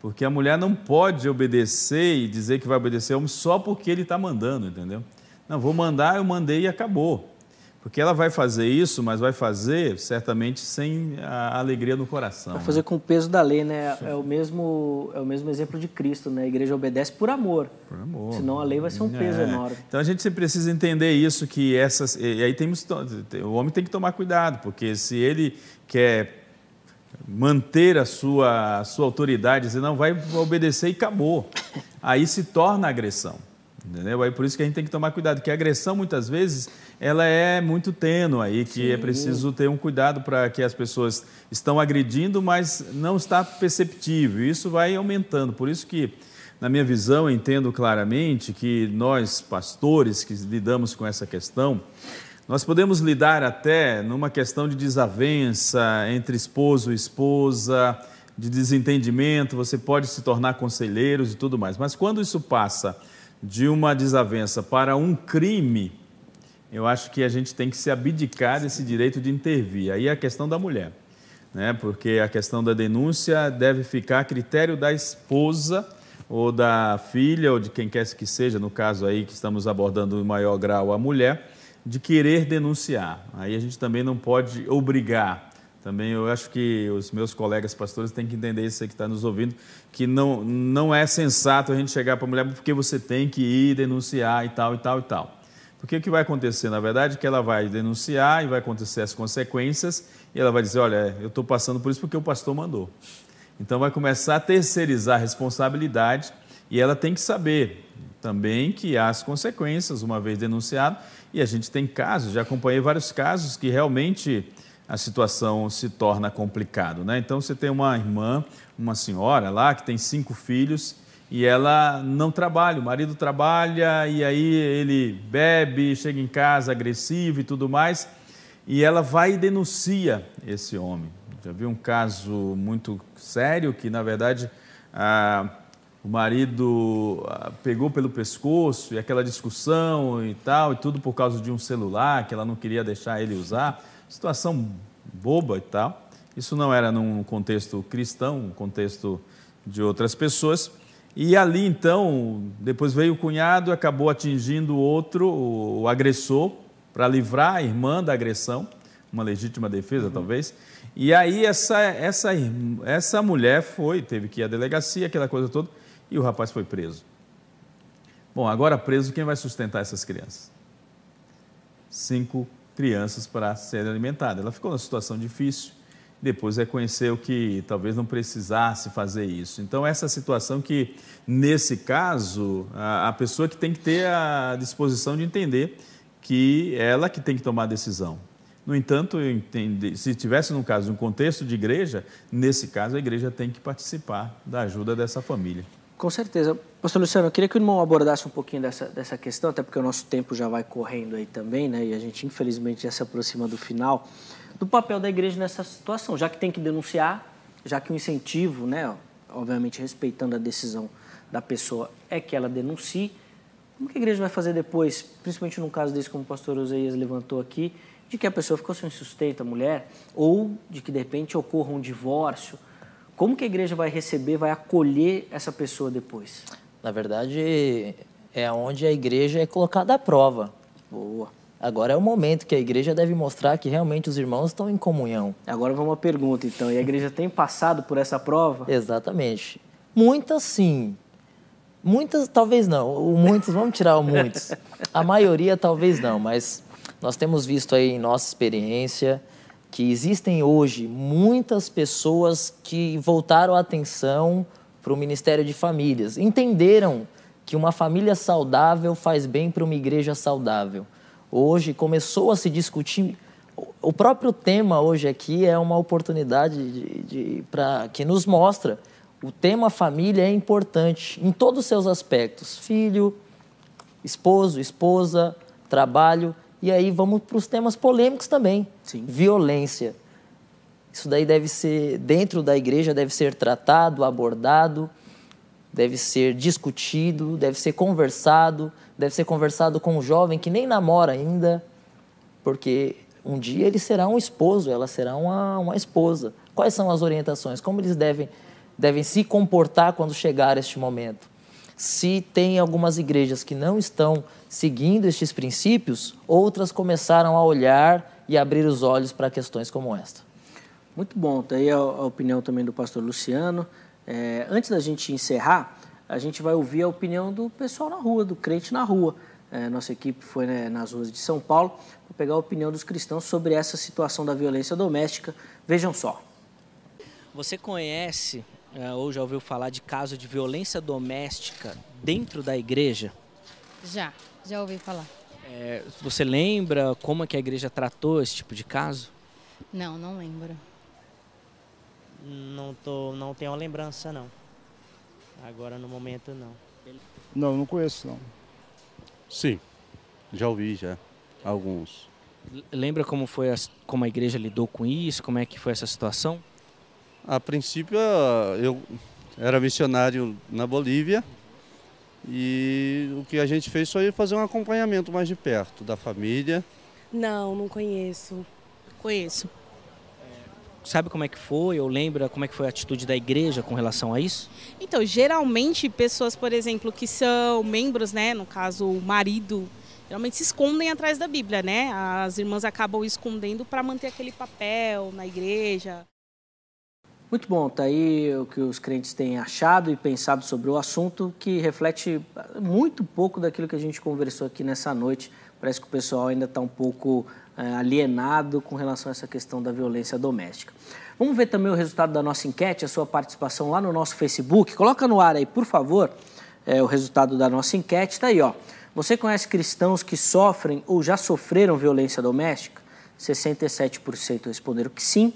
porque a mulher não pode obedecer e dizer que vai obedecer ao homem só porque ele está mandando, entendeu? Não, vou mandar, eu mandei e acabou. Porque ela vai fazer isso, mas vai fazer certamente sem a alegria no coração. Vai né? fazer né? com o peso da lei, né? É o, mesmo, é o mesmo exemplo de Cristo, né? A igreja obedece por amor. Por amor. Senão a lei vai ser um peso é. enorme. Então a gente precisa entender isso, que essas. E aí temos, o homem tem que tomar cuidado, porque se ele quer manter a sua, a sua autoridade, dizer, não, vai obedecer e acabou. Aí se torna agressão. Entendeu? Aí por isso que a gente tem que tomar cuidado, que a agressão muitas vezes ela é muito tênue aí, que é Sim. é preciso ter um cuidado para que as pessoas estão agredindo, mas não está perceptível. Isso vai aumentando. Por isso que na minha visão, entendo claramente que nós pastores que lidamos com essa questão, nós podemos lidar até numa questão de desavença entre esposo e esposa, de desentendimento, você pode se tornar conselheiros e tudo mais. Mas quando isso passa de uma desavença para um crime, eu acho que a gente tem que se abdicar desse direito de intervir. Aí é a questão da mulher, né? porque a questão da denúncia deve ficar a critério da esposa ou da filha, ou de quem quer que seja, no caso aí que estamos abordando em maior grau a mulher, de querer denunciar. Aí a gente também não pode obrigar. Também eu acho que os meus colegas pastores têm que entender isso aí que está nos ouvindo, que não, não é sensato a gente chegar para a mulher porque você tem que ir denunciar e tal, e tal, e tal. Porque o que vai acontecer, na verdade, é que ela vai denunciar e vai acontecer as consequências, e ela vai dizer, olha, eu estou passando por isso porque o pastor mandou. Então vai começar a terceirizar a responsabilidade e ela tem que saber também que há as consequências, uma vez denunciado, e a gente tem casos, já acompanhei vários casos que realmente a situação se torna complicada. Né? Então você tem uma irmã uma senhora lá que tem cinco filhos e ela não trabalha, o marido trabalha e aí ele bebe, chega em casa agressivo e tudo mais, e ela vai e denuncia esse homem. Já vi um caso muito sério que, na verdade, ah, o marido ah, pegou pelo pescoço e aquela discussão e tal, e tudo por causa de um celular que ela não queria deixar ele usar, situação boba e tal. Isso não era num contexto cristão, um contexto de outras pessoas. E ali então, depois veio o cunhado, acabou atingindo o outro, o agressor, para livrar a irmã da agressão, uma legítima defesa uhum. talvez. E aí essa, essa, essa mulher foi, teve que ir à delegacia, aquela coisa toda, e o rapaz foi preso. Bom, agora preso, quem vai sustentar essas crianças? Cinco crianças para serem alimentadas. Ela ficou numa situação difícil, depois reconheceu é que talvez não precisasse fazer isso. Então, essa situação que, nesse caso, a, a pessoa que tem que ter a disposição de entender que é ela que tem que tomar a decisão. No entanto, entendi, se tivesse no caso um contexto de igreja, nesse caso a igreja tem que participar da ajuda dessa família. Com certeza. Pastor Luciano, eu queria que o irmão abordasse um pouquinho dessa, dessa questão, até porque o nosso tempo já vai correndo aí também, né? E a gente, infelizmente, já se aproxima do final do papel da igreja nessa situação, já que tem que denunciar, já que o incentivo, né, obviamente respeitando a decisão da pessoa, é que ela denuncie. Como que a igreja vai fazer depois, principalmente num caso desse como o pastor Oseias levantou aqui, de que a pessoa ficou sem sustento, a mulher, ou de que de repente ocorra um divórcio? Como que a igreja vai receber, vai acolher essa pessoa depois? Na verdade, é onde a igreja é colocada à prova. Boa. Agora é o momento que a igreja deve mostrar que realmente os irmãos estão em comunhão. Agora vamos à pergunta, então. E a igreja tem passado por essa prova? Exatamente. Muitas sim. Muitas talvez não. O muitos, vamos tirar o muitos. A maioria talvez não, mas nós temos visto aí em nossa experiência que existem hoje muitas pessoas que voltaram a atenção para o Ministério de Famílias. Entenderam que uma família saudável faz bem para uma igreja saudável hoje, começou a se discutir. O próprio tema hoje aqui é uma oportunidade de, de pra, que nos mostra o tema família é importante em todos os seus aspectos: filho, esposo, esposa, trabalho. E aí vamos para os temas polêmicos também. Sim. Violência. Isso daí deve ser, dentro da igreja, deve ser tratado, abordado, deve ser discutido, deve ser conversado, deve ser conversado com um jovem que nem namora ainda, porque um dia ele será um esposo, ela será uma, uma esposa. Quais são as orientações? Como eles devem, devem se comportar quando chegar este momento? Se tem algumas igrejas que não estão seguindo estes princípios, outras começaram a olhar e abrir os olhos para questões como esta. Muito bom, tá aí a, a opinião também do pastor Luciano. É, antes da gente encerrar, a gente vai ouvir a opinião do pessoal na rua, do crente na rua. É, nossa equipe foi né, nas ruas de São Paulo para pegar a opinião dos cristãos sobre essa situação da violência doméstica. Vejam só. Você conhece é, ou já ouviu falar de caso de violência doméstica dentro da igreja? Já, já ouvi falar. É, você lembra como é que a igreja tratou esse tipo de caso? Não, não lembro. Não, tô, não tenho lembrança, não. Agora no momento não. Não, não conheço não. Sim, já ouvi já alguns. Lembra como foi a, como a igreja lidou com isso? Como é que foi essa situação? A princípio eu era missionário na Bolívia e o que a gente fez foi fazer um acompanhamento mais de perto da família. Não, não conheço. Conheço sabe como é que foi ou lembra como é que foi a atitude da igreja com relação a isso? Então, geralmente pessoas, por exemplo, que são membros, né, no caso o marido, geralmente se escondem atrás da Bíblia, né? As irmãs acabam escondendo para manter aquele papel na igreja. Muito bom, tá aí o que os crentes têm achado e pensado sobre o assunto, que reflete muito pouco daquilo que a gente conversou aqui nessa noite. Parece que o pessoal ainda está um pouco é, alienado com relação a essa questão da violência doméstica. Vamos ver também o resultado da nossa enquete, a sua participação lá no nosso Facebook. Coloca no ar aí, por favor, é, o resultado da nossa enquete. Está aí, ó. Você conhece cristãos que sofrem ou já sofreram violência doméstica? 67% responderam que sim,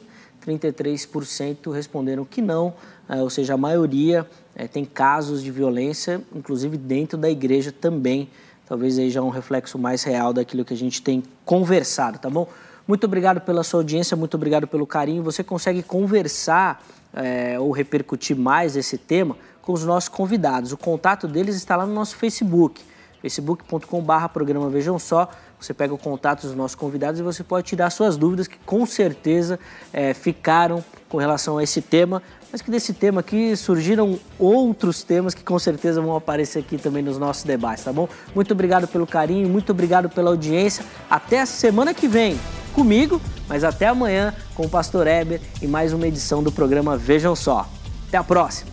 33% responderam que não, é, ou seja, a maioria é, tem casos de violência, inclusive dentro da igreja também. Talvez aí já um reflexo mais real daquilo que a gente tem conversado, tá bom? Muito obrigado pela sua audiência, muito obrigado pelo carinho. Você consegue conversar é, ou repercutir mais esse tema com os nossos convidados. O contato deles está lá no nosso Facebook, facebook.com/barra programa Vejam Só. Você pega o contato dos nossos convidados e você pode tirar suas dúvidas que com certeza é, ficaram com relação a esse tema, mas que desse tema aqui surgiram outros temas que com certeza vão aparecer aqui também nos nossos debates, tá bom? Muito obrigado pelo carinho, muito obrigado pela audiência. Até a semana que vem comigo, mas até amanhã com o Pastor Eber e mais uma edição do programa Vejam Só. Até a próxima!